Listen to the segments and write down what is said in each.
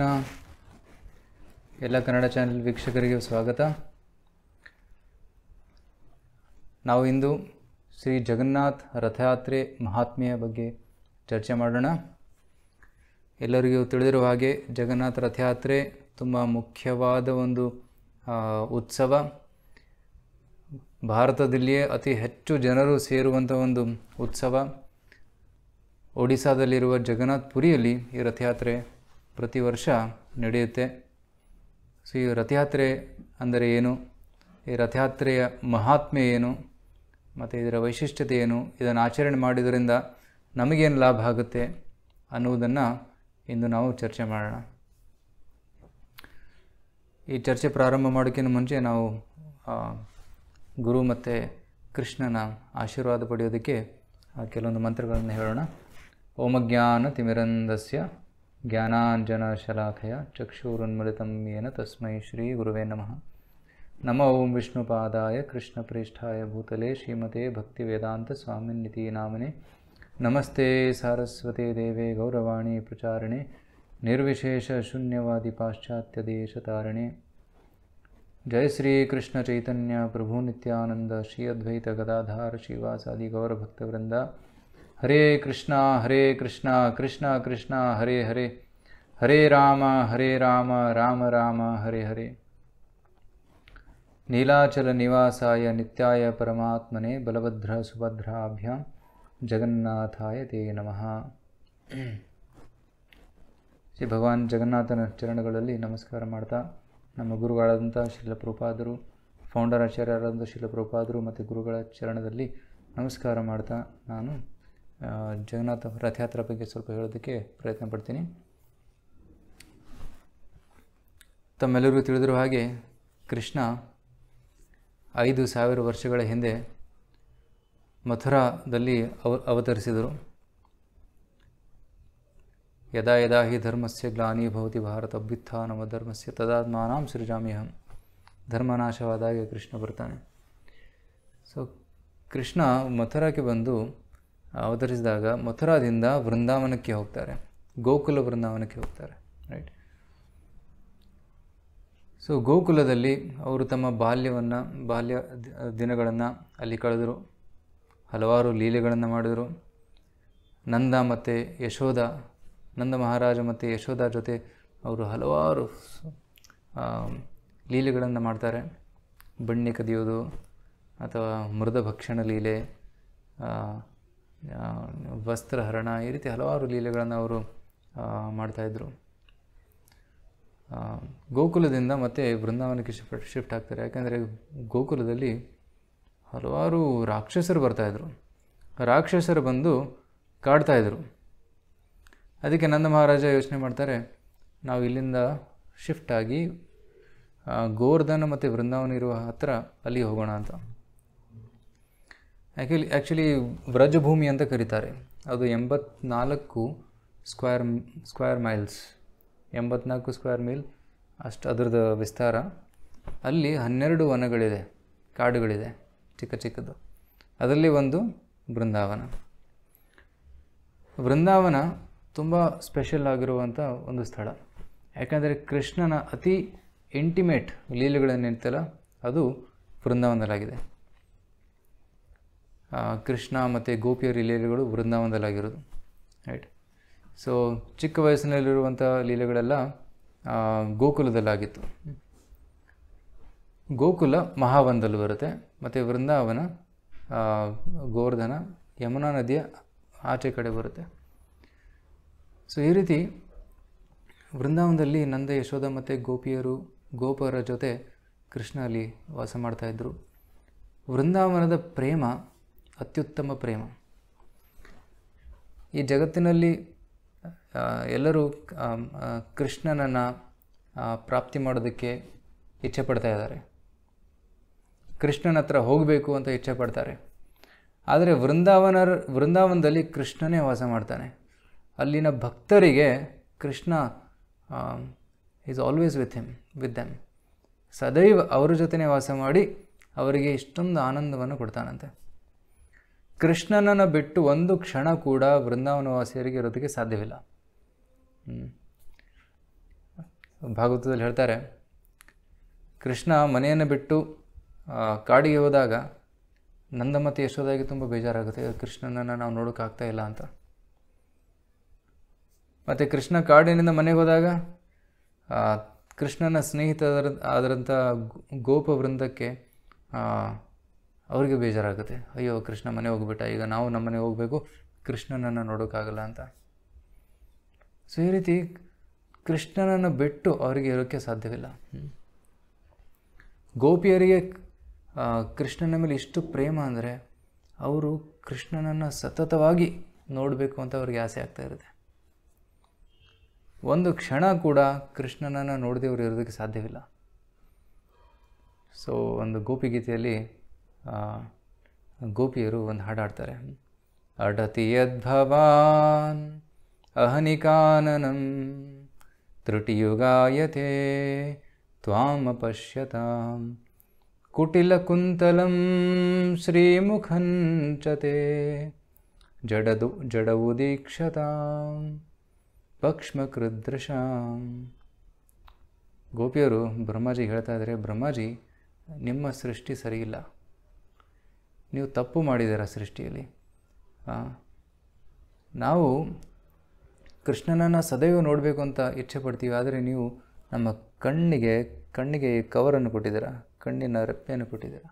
ಕೃಷ್ಣ ಎಲ್ಲ ಕನ್ನಡ ಚಾನೆಲ್ ವೀಕ್ಷಕರಿಗೆ ಸ್ವಾಗತ ನಾವು ಇಂದು ಶ್ರೀ ಜಗನ್ನಾಥ್ ರಥಯಾತ್ರೆ ಮಹಾತ್ಮೆಯ ಬಗ್ಗೆ ಚರ್ಚೆ ಮಾಡೋಣ ಎಲ್ಲರಿಗೂ ತಿಳಿದಿರುವ ಹಾಗೆ ಜಗನ್ನಾಥ ರಥಯಾತ್ರೆ ತುಂಬ ಮುಖ್ಯವಾದ ಒಂದು ಉತ್ಸವ ಭಾರತದಲ್ಲಿಯೇ ಅತಿ ಹೆಚ್ಚು ಜನರು ಸೇರುವಂಥ ಒಂದು ಉತ್ಸವ ಒಡಿಸಾದಲ್ಲಿರುವ ಜಗನ್ನಾಥ್ ಪುರಿಯಲ್ಲಿ ಈ ರಥಯಾತ್ರೆ ಪ್ರತಿ ವರ್ಷ ನಡೆಯುತ್ತೆ ಸೊ ಈ ರಥಯಾತ್ರೆ ಅಂದರೆ ಏನು ಈ ರಥಯಾತ್ರೆಯ ಮಹಾತ್ಮೆ ಏನು ಮತ್ತು ಇದರ ವೈಶಿಷ್ಟ್ಯತೆ ಏನು ಇದನ್ನು ಆಚರಣೆ ಮಾಡಿದ್ರಿಂದ ನಮಗೇನು ಲಾಭ ಆಗುತ್ತೆ ಅನ್ನುವುದನ್ನು ಇಂದು ನಾವು ಚರ್ಚೆ ಮಾಡೋಣ ಈ ಚರ್ಚೆ ಪ್ರಾರಂಭ ಮಾಡೋಕ್ಕಿಂತ ಮುಂಚೆ ನಾವು ಗುರು ಮತ್ತು ಕೃಷ್ಣನ ಆಶೀರ್ವಾದ ಪಡೆಯೋದಕ್ಕೆ ಕೆಲವೊಂದು ಮಂತ್ರಗಳನ್ನು ಹೇಳೋಣ ಓಮಜ್ಞಾನ ತಿಮಿರಂದಸ್ಯ ज्ञानांजनशलाखया चक्षुरुन्मलितं येन तस्मै श्रीगुरुवे नमः नम ओं विष्णुपादाय कृष्णप्रेष्ठा भूतले श्रीमते भक्तिवेदान्तस्वामिन्निति नामने नमस्ते सारस्वते देवे गौरवाणी प्रचारिणे निर्विशेषशून्यवादिपाश्चात्यदेशतारिणे जय श्री कृष्ण चैतन्य प्रभु नित्यानंद श्री अद्वैत गदाधार श्रीवासादि गौरभक्तवृंदा ಹರೇ ಕೃಷ್ಣ ಹರೇ ಕೃಷ್ಣ ಕೃಷ್ಣ ಕೃಷ್ಣ ಹರೇ ಹರೇ ಹರೇ ರಾಮ ಹರೇ ರಾಮ ರಾಮ ರಾಮ ಹರೇ ಹರೇ ನೀಲಾಚಲ ನಿವಾಸಾಯ ನಿತ್ಯಾಯ ಪರಮಾತ್ಮನೆ ಬಲಭದ್ರ ಸುಭದ್ರಾಭ್ಯಾಂ ಜಗನ್ನಾಥಾಯ ತೇ ನಮಃ ಶ್ರೀ ಭಗವಾನ್ ಜಗನ್ನಾಥನ ಚರಣಗಳಲ್ಲಿ ನಮಸ್ಕಾರ ಮಾಡ್ತಾ ನಮ್ಮ ಗುರುಗಳಾದಂಥ ಶಿಲಪ್ರೂಪಾದರು ಫೌಂಡರ್ ಆಚಾರ್ಯರಾದಂಥ ಶಿಲಪ್ರೂಪಾದರು ಮತ್ತು ಗುರುಗಳ ಚರಣದಲ್ಲಿ ನಮಸ್ಕಾರ ಮಾಡ್ತಾ ನಾನು ಜಗನ್ನಾಥ ರಥಯಾತ್ರೆ ಬಗ್ಗೆ ಸ್ವಲ್ಪ ಹೇಳೋದಕ್ಕೆ ಪ್ರಯತ್ನ ಪಡ್ತೀನಿ ತಮ್ಮೆಲ್ಲರಿಗೂ ತಿಳಿದಿರುವ ಹಾಗೆ ಕೃಷ್ಣ ಐದು ಸಾವಿರ ವರ್ಷಗಳ ಹಿಂದೆ ಮಥುರಾದಲ್ಲಿ ಅವ ಅವತರಿಸಿದರು ಯದಾ ಯದಾ ಹಿ ಧರ್ಮಸ್ಯ ಗ್ಲಾನಿಭವತಿ ಭಾರತ ನಮ್ಮ ಧರ್ಮಸ್ಯ ಸೃಜಾಮಿ ಅಹಂ ಧರ್ಮನಾಶವಾದಾಗ ಕೃಷ್ಣ ಬರ್ತಾನೆ ಸೊ ಕೃಷ್ಣ ಮಥುರಾಕ್ಕೆ ಬಂದು ಅವತರಿಸಿದಾಗ ಮಥುರಾದಿಂದ ವೃಂದಾವನಕ್ಕೆ ಹೋಗ್ತಾರೆ ಗೋಕುಲ ವೃಂದಾವನಕ್ಕೆ ಹೋಗ್ತಾರೆ ರೈಟ್ ಸೊ ಗೋಕುಲದಲ್ಲಿ ಅವರು ತಮ್ಮ ಬಾಲ್ಯವನ್ನು ಬಾಲ್ಯ ದಿನಗಳನ್ನು ಅಲ್ಲಿ ಕಳೆದರು ಹಲವಾರು ಲೀಲೆಗಳನ್ನು ಮಾಡಿದರು ನಂದ ಮತ್ತು ಯಶೋಧ ನಂದ ಮಹಾರಾಜ ಮತ್ತು ಯಶೋಧ ಜೊತೆ ಅವರು ಹಲವಾರು ಲೀಲೆಗಳನ್ನು ಮಾಡ್ತಾರೆ ಬಣ್ಣೆ ಕದಿಯೋದು ಅಥವಾ ಮೃದ ಭಕ್ಷಣ ಲೀಲೆ ವಸ್ತ್ರಹರಣ ಈ ರೀತಿ ಹಲವಾರು ಲೀಲೆಗಳನ್ನು ಅವರು ಮಾಡ್ತಾಯಿದ್ರು ಗೋಕುಲದಿಂದ ಮತ್ತೆ ಬೃಂದಾವನಕ್ಕೆ ಶಿಫ್ಟ್ ಶಿಫ್ಟ್ ಆಗ್ತಾರೆ ಯಾಕೆಂದರೆ ಗೋಕುಲದಲ್ಲಿ ಹಲವಾರು ರಾಕ್ಷಸರು ಬರ್ತಾಯಿದ್ರು ರಾಕ್ಷಸರು ಬಂದು ಕಾಡ್ತಾಯಿದ್ರು ಅದಕ್ಕೆ ನಂದ ಮಹಾರಾಜ ಯೋಚನೆ ಮಾಡ್ತಾರೆ ನಾವು ಇಲ್ಲಿಂದ ಶಿಫ್ಟ್ ಆಗಿ ಗೋರ್ಧನ ಮತ್ತು ವೃಂದಾವನ ಇರುವ ಹತ್ರ ಅಲ್ಲಿಗೆ ಹೋಗೋಣ ಅಂತ ಆ್ಯಕ್ಚುಲಿ ಆ್ಯಕ್ಚುಲಿ ವ್ರಜಭೂಮಿ ಅಂತ ಕರೀತಾರೆ ಅದು ಎಂಬತ್ನಾಲ್ಕು ಸ್ಕ್ವೇರ್ ಸ್ಕ್ವೇರ್ ಮೈಲ್ಸ್ ಎಂಬತ್ನಾಲ್ಕು ಸ್ಕ್ವೇರ್ ಮೈಲ್ ಅಷ್ಟು ಅದರದ್ದು ವಿಸ್ತಾರ ಅಲ್ಲಿ ಹನ್ನೆರಡು ವನಗಳಿದೆ ಕಾಡುಗಳಿದೆ ಚಿಕ್ಕ ಚಿಕ್ಕದು ಅದರಲ್ಲಿ ಒಂದು ಬೃಂದಾವನ ಬೃಂದಾವನ ತುಂಬ ಸ್ಪೆಷಲ್ ಆಗಿರುವಂಥ ಒಂದು ಸ್ಥಳ ಯಾಕಂದರೆ ಕೃಷ್ಣನ ಅತಿ ಇಂಟಿಮೇಟ್ ಲೀಲೆಗಳನ್ನಿರ್ತಲ್ಲ ಅದು ಬೃಂದಾವನದಲ್ಲಾಗಿದೆ ಕೃಷ್ಣ ಮತ್ತು ಗೋಪಿಯ ಲೀಲೆಗಳು ವೃಂದಾವನದಲ್ಲಾಗಿರೋದು ರೈಟ್ ಸೊ ಚಿಕ್ಕ ವಯಸ್ಸಿನಲ್ಲಿರುವಂಥ ಲೀಲೆಗಳೆಲ್ಲ ಗೋಕುಲದಲ್ಲಾಗಿತ್ತು ಗೋಕುಲ ಮಹಾವನದಲ್ಲಿ ಬರುತ್ತೆ ಮತ್ತು ವೃಂದಾವನ ಗೋವರ್ಧನ ಯಮುನಾ ನದಿಯ ಆಚೆ ಕಡೆ ಬರುತ್ತೆ ಸೊ ಈ ರೀತಿ ವೃಂದಾವನದಲ್ಲಿ ನಂದ ಯಶೋಧ ಮತ್ತು ಗೋಪಿಯರು ಗೋಪರ ಜೊತೆ ಕೃಷ್ಣ ಅಲ್ಲಿ ವಾಸ ಮಾಡ್ತಾಯಿದ್ರು ವೃಂದಾವನದ ಪ್ರೇಮ ಅತ್ಯುತ್ತಮ ಪ್ರೇಮ ಈ ಜಗತ್ತಿನಲ್ಲಿ ಎಲ್ಲರೂ ಕೃಷ್ಣನನ್ನು ಪ್ರಾಪ್ತಿ ಮಾಡೋದಕ್ಕೆ ಇಚ್ಛೆ ಪಡ್ತಾ ಇದ್ದಾರೆ ಕೃಷ್ಣನ ಹತ್ರ ಹೋಗಬೇಕು ಅಂತ ಇಚ್ಛೆ ಪಡ್ತಾರೆ ಆದರೆ ವೃಂದಾವನ ವೃಂದಾವನದಲ್ಲಿ ಕೃಷ್ಣನೇ ವಾಸ ಮಾಡ್ತಾನೆ ಅಲ್ಲಿನ ಭಕ್ತರಿಗೆ Krishna is always with him with them ಸದೈವ ಅವರ ಜೊತೆನೇ ವಾಸ ಮಾಡಿ ಅವರಿಗೆ ಇಷ್ಟೊಂದು ಆನಂದವನ್ನು ಕೊಡ್ತಾನಂತೆ ಕೃಷ್ಣನನ್ನು ಬಿಟ್ಟು ಒಂದು ಕ್ಷಣ ಕೂಡ ವೃಂದಾವನವಾಸಿಯರಿಗೆ ಇರೋದಕ್ಕೆ ಸಾಧ್ಯವಿಲ್ಲ ಭಾಗವತದಲ್ಲಿ ಹೇಳ್ತಾರೆ ಕೃಷ್ಣ ಮನೆಯನ್ನು ಬಿಟ್ಟು ಕಾಡಿಗೆ ಹೋದಾಗ ನಂದ ಮತ್ತು ತುಂಬ ಬೇಜಾರಾಗುತ್ತೆ ಕೃಷ್ಣನನ್ನು ನಾವು ನೋಡೋಕ್ಕಾಗ್ತಾ ಇಲ್ಲ ಅಂತ ಮತ್ತು ಕೃಷ್ಣ ಕಾಡಿನಿಂದ ಮನೆಗೆ ಹೋದಾಗ ಕೃಷ್ಣನ ಸ್ನೇಹಿತರ ಅದರಂಥ ಗೋಪವೃಂದಕ್ಕೆ ಅವ್ರಿಗೆ ಬೇಜಾರಾಗುತ್ತೆ ಅಯ್ಯೋ ಕೃಷ್ಣ ಮನೆ ಹೋಗ್ಬಿಟ್ಟ ಈಗ ನಾವು ನಮ್ಮ ಮನೆ ಹೋಗಬೇಕು ಕೃಷ್ಣನನ್ನು ನೋಡೋಕ್ಕಾಗಲ್ಲ ಅಂತ ಸೊ ಈ ರೀತಿ ಕೃಷ್ಣನನ್ನು ಬಿಟ್ಟು ಅವರಿಗೆ ಇರೋಕ್ಕೆ ಸಾಧ್ಯವಿಲ್ಲ ಗೋಪಿಯರಿಗೆ ಕೃಷ್ಣನ ಮೇಲೆ ಇಷ್ಟು ಪ್ರೇಮ ಅಂದರೆ ಅವರು ಕೃಷ್ಣನನ್ನು ಸತತವಾಗಿ ನೋಡಬೇಕು ಅಂತ ಅವ್ರಿಗೆ ಆಸೆ ಆಗ್ತಾ ಇರುತ್ತೆ ಒಂದು ಕ್ಷಣ ಕೂಡ ಕೃಷ್ಣನನ್ನು ನೋಡದೆ ಇರೋದಕ್ಕೆ ಸಾಧ್ಯವಿಲ್ಲ ಸೊ ಒಂದು ಗೋಪಿಗೀತೆಯಲ್ಲಿ ಗೋಪಿಯರು ಒಂದು ಹಾಡಾಡ್ತಾರೆ ಅಡತಿ ಯದ್ಭವಾನ್ ಅಹನಿಕಾನನಂ ತ್ರುಟಿಯುಗಾಯತೆ ತ್ವಾಮಪಶ್ಯತಾಂ ಕುಟಿಲಕುಂತಲಂ ಶ್ರೀಮುಖಂಚತೆ ಜಡದು ಜಡವು ದೀಕ್ಷತಾಂ ಪಕ್ಷ್ಮಕೃದೃಶಾಂ ಬ್ರಹ್ಮಜಿ ಬ್ರಹ್ಮಾಜಿ ಹೇಳ್ತಾ ಇದ್ದಾರೆ ಬ್ರಹ್ಮಜಿ ನಿಮ್ಮ ಸೃಷ್ಟಿ ಸರಿಯಿಲ್ಲ ನೀವು ತಪ್ಪು ಮಾಡಿದ್ದೀರ ಸೃಷ್ಟಿಯಲ್ಲಿ ನಾವು ಕೃಷ್ಣನನ್ನು ಸದೈವ ನೋಡಬೇಕು ಅಂತ ಇಚ್ಛೆ ಪಡ್ತೀವಿ ಆದರೆ ನೀವು ನಮ್ಮ ಕಣ್ಣಿಗೆ ಕಣ್ಣಿಗೆ ಕವರನ್ನು ಕೊಟ್ಟಿದ್ದೀರ ಕಣ್ಣಿನ ರೆಪ್ಪೆಯನ್ನು ಕೊಟ್ಟಿದ್ದೀರ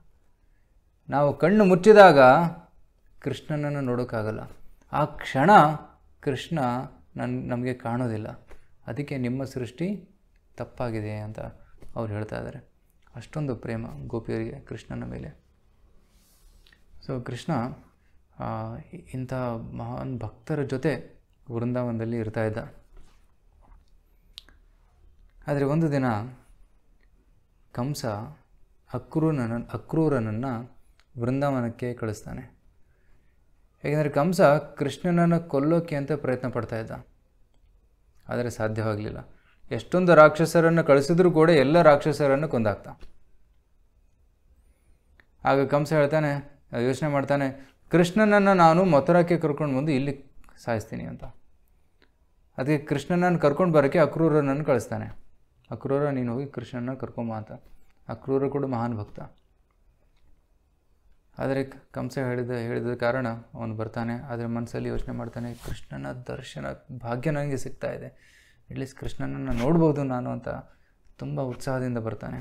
ನಾವು ಕಣ್ಣು ಮುಚ್ಚಿದಾಗ ಕೃಷ್ಣನನ್ನು ನೋಡೋಕ್ಕಾಗಲ್ಲ ಆ ಕ್ಷಣ ಕೃಷ್ಣ ನನ್ನ ನಮಗೆ ಕಾಣೋದಿಲ್ಲ ಅದಕ್ಕೆ ನಿಮ್ಮ ಸೃಷ್ಟಿ ತಪ್ಪಾಗಿದೆ ಅಂತ ಅವ್ರು ಹೇಳ್ತಾ ಇದ್ದಾರೆ ಅಷ್ಟೊಂದು ಪ್ರೇಮ ಗೋಪಿಯರಿಗೆ ಕೃಷ್ಣನ ಮೇಲೆ ಸೊ ಕೃಷ್ಣ ಇಂಥ ಮಹಾನ್ ಭಕ್ತರ ಜೊತೆ ವೃಂದಾವನದಲ್ಲಿ ಇರ್ತಾ ಇದ್ದ ಆದರೆ ಒಂದು ದಿನ ಕಂಸ ಅಕ್ರೂರನ ಅಕ್ರೂರನನ್ನು ವೃಂದಾವನಕ್ಕೆ ಕಳಿಸ್ತಾನೆ ಏಕೆಂದರೆ ಕಂಸ ಕೃಷ್ಣನನ್ನು ಕೊಲ್ಲೋಕೆ ಅಂತ ಪ್ರಯತ್ನ ಪಡ್ತಾ ಇದ್ದ ಆದರೆ ಸಾಧ್ಯವಾಗಲಿಲ್ಲ ಎಷ್ಟೊಂದು ರಾಕ್ಷಸರನ್ನು ಕಳಿಸಿದ್ರೂ ಕೂಡ ಎಲ್ಲ ರಾಕ್ಷಸರನ್ನು ಕೊಂದಾಕ್ತ ಆಗ ಕಂಸ ಹೇಳ್ತಾನೆ ಯೋಚನೆ ಮಾಡ್ತಾನೆ ಕೃಷ್ಣನನ್ನು ನಾನು ಮಥುರಕ್ಕೆ ಕರ್ಕೊಂಡು ಬಂದು ಇಲ್ಲಿ ಸಾಯಿಸ್ತೀನಿ ಅಂತ ಅದಕ್ಕೆ ಕೃಷ್ಣನನ್ನು ಕರ್ಕೊಂಡು ಬರೋಕ್ಕೆ ಅಕ್ರೂರನನ್ನು ಕಳಿಸ್ತಾನೆ ಅಕ್ರೂರ ನೀನು ಹೋಗಿ ಕೃಷ್ಣನ ಕರ್ಕೊಂಬ ಅಂತ ಅಕ್ರೂರ ಕೂಡ ಮಹಾನ್ ಭಕ್ತ ಆದರೆ ಕಂಸ ಹೇಳಿದ ಹೇಳಿದ ಕಾರಣ ಅವನು ಬರ್ತಾನೆ ಆದರೆ ಮನಸ್ಸಲ್ಲಿ ಯೋಚನೆ ಮಾಡ್ತಾನೆ ಕೃಷ್ಣನ ದರ್ಶನ ಭಾಗ್ಯ ನನಗೆ ಸಿಗ್ತಾ ಇದೆ ಅಟ್ಲೀಸ್ಟ್ ಕೃಷ್ಣನನ್ನು ನೋಡ್ಬೋದು ನಾನು ಅಂತ ತುಂಬ ಉತ್ಸಾಹದಿಂದ ಬರ್ತಾನೆ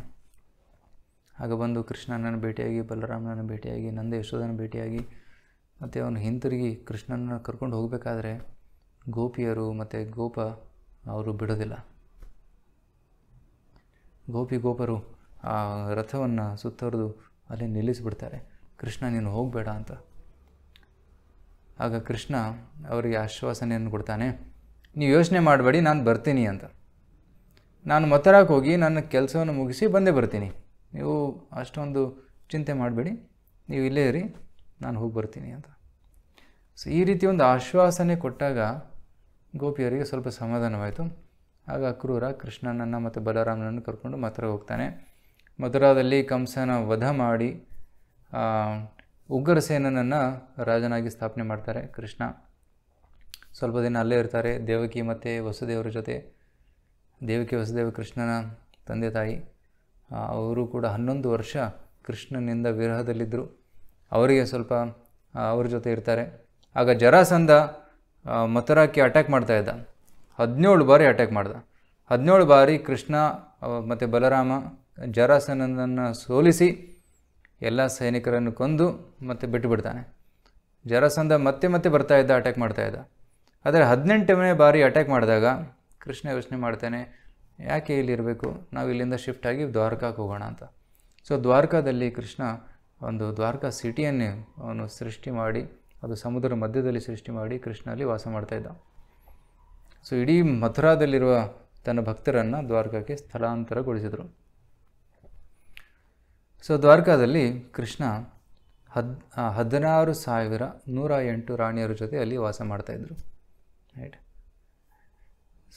ಆಗ ಬಂದು ಕೃಷ್ಣನನ್ನು ಭೇಟಿಯಾಗಿ ಬಲರಾಮನನ್ನು ಭೇಟಿಯಾಗಿ ನಂದ ಯಶೋಧನ ಭೇಟಿಯಾಗಿ ಮತ್ತು ಅವನು ಹಿಂತಿರುಗಿ ಕೃಷ್ಣನನ್ನು ಕರ್ಕೊಂಡು ಹೋಗಬೇಕಾದ್ರೆ ಗೋಪಿಯರು ಮತ್ತು ಗೋಪ ಅವರು ಬಿಡೋದಿಲ್ಲ ಗೋಪಿ ಗೋಪರು ಆ ರಥವನ್ನು ಸುತ್ತರಿದು ಅಲ್ಲಿ ನಿಲ್ಲಿಸಿಬಿಡ್ತಾರೆ ಕೃಷ್ಣ ನೀನು ಹೋಗಬೇಡ ಅಂತ ಆಗ ಕೃಷ್ಣ ಅವರಿಗೆ ಆಶ್ವಾಸನೆಯನ್ನು ಕೊಡ್ತಾನೆ ನೀವು ಯೋಚನೆ ಮಾಡಬೇಡಿ ನಾನು ಬರ್ತೀನಿ ಅಂತ ನಾನು ಮತ್ತರಾಕ್ಕೆ ಹೋಗಿ ನನ್ನ ಕೆಲಸವನ್ನು ಮುಗಿಸಿ ಬಂದೇ ಬರ್ತೀನಿ ನೀವು ಅಷ್ಟೊಂದು ಚಿಂತೆ ಮಾಡಬೇಡಿ ನೀವು ಇಲ್ಲೇ ಇರಿ ನಾನು ಹೋಗಿ ಬರ್ತೀನಿ ಅಂತ ಸೊ ಈ ರೀತಿ ಒಂದು ಆಶ್ವಾಸನೆ ಕೊಟ್ಟಾಗ ಗೋಪಿಯರಿಗೆ ಸ್ವಲ್ಪ ಸಮಾಧಾನವಾಯಿತು ಆಗ ಅಕ್ರೂರ ಕೃಷ್ಣನನ್ನು ಮತ್ತು ಬಲರಾಮನನ್ನು ಕರ್ಕೊಂಡು ಮಥುರ ಹೋಗ್ತಾನೆ ಮಥುರಾದಲ್ಲಿ ಕಂಸನ ವಧ ಮಾಡಿ ಉಗ್ರಸೇನನನ್ನು ರಾಜನಾಗಿ ಸ್ಥಾಪನೆ ಮಾಡ್ತಾರೆ ಕೃಷ್ಣ ಸ್ವಲ್ಪ ದಿನ ಅಲ್ಲೇ ಇರ್ತಾರೆ ದೇವಕಿ ಮತ್ತು ವಸುದೇವರ ಜೊತೆ ದೇವಕಿ ವಸುದೇವ ಕೃಷ್ಣನ ತಂದೆ ತಾಯಿ ಅವರು ಕೂಡ ಹನ್ನೊಂದು ವರ್ಷ ಕೃಷ್ಣನಿಂದ ವಿರಹದಲ್ಲಿದ್ದರು ಅವರಿಗೆ ಸ್ವಲ್ಪ ಅವ್ರ ಜೊತೆ ಇರ್ತಾರೆ ಆಗ ಜರಾಸಂಧ ಮಥುರಾಕ್ಕೆ ಅಟ್ಯಾಕ್ ಮಾಡ್ತಾ ಇದ್ದ ಹದಿನೇಳು ಬಾರಿ ಅಟ್ಯಾಕ್ ಮಾಡ್ದ ಹದಿನೇಳು ಬಾರಿ ಕೃಷ್ಣ ಮತ್ತು ಬಲರಾಮ ಜರಾಸನನ್ನು ಸೋಲಿಸಿ ಎಲ್ಲ ಸೈನಿಕರನ್ನು ಕೊಂದು ಮತ್ತು ಬಿಟ್ಟು ಬಿಡ್ತಾನೆ ಜರಾಸಂಧ ಮತ್ತೆ ಮತ್ತೆ ಬರ್ತಾಯಿದ್ದ ಅಟ್ಯಾಕ್ ಮಾಡ್ತಾಯಿದ್ದ ಆದರೆ ಹದಿನೆಂಟನೇ ಬಾರಿ ಅಟ್ಯಾಕ್ ಮಾಡಿದಾಗ ಕೃಷ್ಣ ಯೋಚನೆ ಮಾಡ್ತಾನೆ ಯಾಕೆ ಇಲ್ಲಿರಬೇಕು ನಾವು ಇಲ್ಲಿಂದ ಶಿಫ್ಟ್ ಆಗಿ ದ್ವಾರಕಾಕ್ಕೆ ಹೋಗೋಣ ಅಂತ ಸೊ ದ್ವಾರಕಾದಲ್ಲಿ ಕೃಷ್ಣ ಒಂದು ದ್ವಾರಕಾ ಸಿಟಿಯನ್ನೇ ಅವನು ಸೃಷ್ಟಿ ಮಾಡಿ ಅದು ಸಮುದ್ರ ಮಧ್ಯದಲ್ಲಿ ಸೃಷ್ಟಿ ಮಾಡಿ ಅಲ್ಲಿ ವಾಸ ಮಾಡ್ತಾಯಿದ್ದ ಸೊ ಇಡೀ ಮಥುರಾದಲ್ಲಿರುವ ತನ್ನ ಭಕ್ತರನ್ನು ದ್ವಾರಕಕ್ಕೆ ಸ್ಥಳಾಂತರಗೊಳಿಸಿದರು ಸೊ ದ್ವಾರಕಾದಲ್ಲಿ ಕೃಷ್ಣ ಹದ್ ಹದಿನಾರು ಸಾವಿರ ನೂರ ಎಂಟು ರಾಣಿಯರ ಜೊತೆ ಅಲ್ಲಿ ವಾಸ ಮಾಡ್ತಾಯಿದ್ರು ರೈಟ್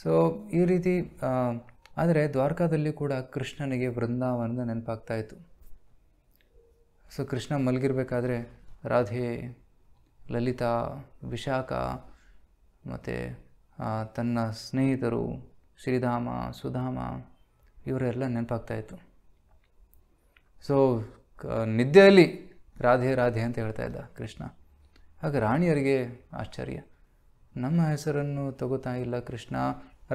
ಸೊ ಈ ರೀತಿ ಆದರೆ ದ್ವಾರಕಾದಲ್ಲಿ ಕೂಡ ಕೃಷ್ಣನಿಗೆ ವೃಂದಾವನದ ನೆನಪಾಗ್ತಾ ಇತ್ತು ಸೊ ಕೃಷ್ಣ ಮಲಗಿರ್ಬೇಕಾದ್ರೆ ರಾಧೆ ಲಲಿತಾ ವಿಶಾಖ ಮತ್ತು ತನ್ನ ಸ್ನೇಹಿತರು ಶ್ರೀಧಾಮ ಸುಧಾಮ ಇವರೆಲ್ಲ ನೆನಪಾಗ್ತಾ ಇತ್ತು ಸೊ ನಿದ್ದೆಯಲ್ಲಿ ರಾಧೆ ರಾಧೆ ಅಂತ ಹೇಳ್ತಾ ಇದ್ದ ಕೃಷ್ಣ ಹಾಗೆ ರಾಣಿಯರಿಗೆ ಆಶ್ಚರ್ಯ ನಮ್ಮ ಹೆಸರನ್ನು ತಗೋತಾ ಇಲ್ಲ ಕೃಷ್ಣ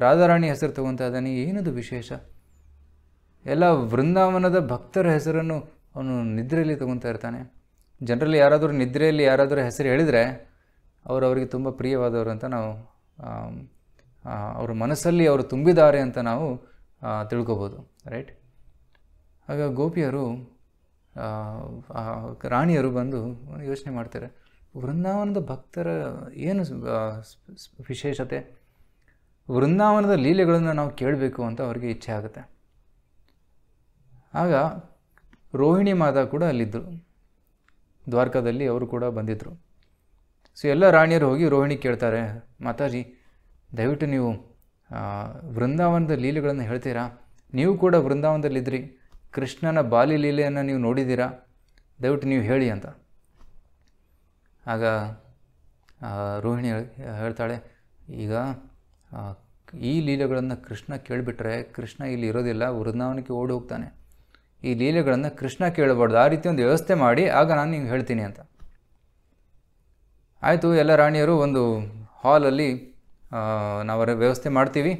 ರಾಧಾರಾಣಿ ಹೆಸರು ತಗೊತಾ ಇದ್ದಾನೆ ಏನದು ವಿಶೇಷ ಎಲ್ಲ ವೃಂದಾವನದ ಭಕ್ತರ ಹೆಸರನ್ನು ಅವನು ನಿದ್ರೆಯಲ್ಲಿ ತೊಗೊತಾ ಇರ್ತಾನೆ ಜನರಲ್ಲಿ ಯಾರಾದರೂ ನಿದ್ರೆಯಲ್ಲಿ ಯಾರಾದರೂ ಹೆಸರು ಹೇಳಿದರೆ ಅವರು ಅವರಿಗೆ ತುಂಬ ಪ್ರಿಯವಾದವರು ಅಂತ ನಾವು ಅವರ ಮನಸ್ಸಲ್ಲಿ ಅವರು ತುಂಬಿದ್ದಾರೆ ಅಂತ ನಾವು ತಿಳ್ಕೊಬೋದು ರೈಟ್ ಆಗ ಗೋಪಿಯರು ರಾಣಿಯರು ಬಂದು ಯೋಚನೆ ಮಾಡ್ತಾರೆ ವೃಂದಾವನದ ಭಕ್ತರ ಏನು ವಿಶೇಷತೆ ವೃಂದಾವನದ ಲೀಲೆಗಳನ್ನು ನಾವು ಕೇಳಬೇಕು ಅಂತ ಅವರಿಗೆ ಇಚ್ಛೆ ಆಗುತ್ತೆ ಆಗ ರೋಹಿಣಿ ಮಾತಾ ಕೂಡ ಅಲ್ಲಿದ್ದರು ದ್ವಾರಕಾದಲ್ಲಿ ಅವರು ಕೂಡ ಬಂದಿದ್ದರು ಸೊ ಎಲ್ಲ ರಾಣಿಯರು ಹೋಗಿ ರೋಹಿಣಿ ಕೇಳ್ತಾರೆ ಮಾತಾಜಿ ದಯವಿಟ್ಟು ನೀವು ವೃಂದಾವನದ ಲೀಲೆಗಳನ್ನು ಹೇಳ್ತೀರಾ ನೀವು ಕೂಡ ವೃಂದಾವನದಲ್ಲಿದ್ದಿರಿ ಕೃಷ್ಣನ ಬಾಲಿ ಲೀಲೆಯನ್ನು ನೀವು ನೋಡಿದ್ದೀರಾ ದಯವಿಟ್ಟು ನೀವು ಹೇಳಿ ಅಂತ ಆಗ ರೋಹಿಣಿ ಹೇಳ್ತಾಳೆ ಈಗ ಈ ಲೀಲೆಗಳನ್ನು ಕೃಷ್ಣ ಕೇಳಿಬಿಟ್ರೆ ಕೃಷ್ಣ ಇಲ್ಲಿ ಇರೋದಿಲ್ಲ ವೃಂದಾವನಕ್ಕೆ ಓಡಿ ಹೋಗ್ತಾನೆ ಈ ಲೀಲೆಗಳನ್ನು ಕೃಷ್ಣ ಕೇಳಬಾರ್ದು ಆ ರೀತಿ ಒಂದು ವ್ಯವಸ್ಥೆ ಮಾಡಿ ಆಗ ನಾನು ನಿಂಗೆ ಹೇಳ್ತೀನಿ ಅಂತ ಆಯಿತು ಎಲ್ಲ ರಾಣಿಯರು ಒಂದು ಹಾಲಲ್ಲಿ ನಾವರ ವ್ಯವಸ್ಥೆ ಮಾಡ್ತೀವಿ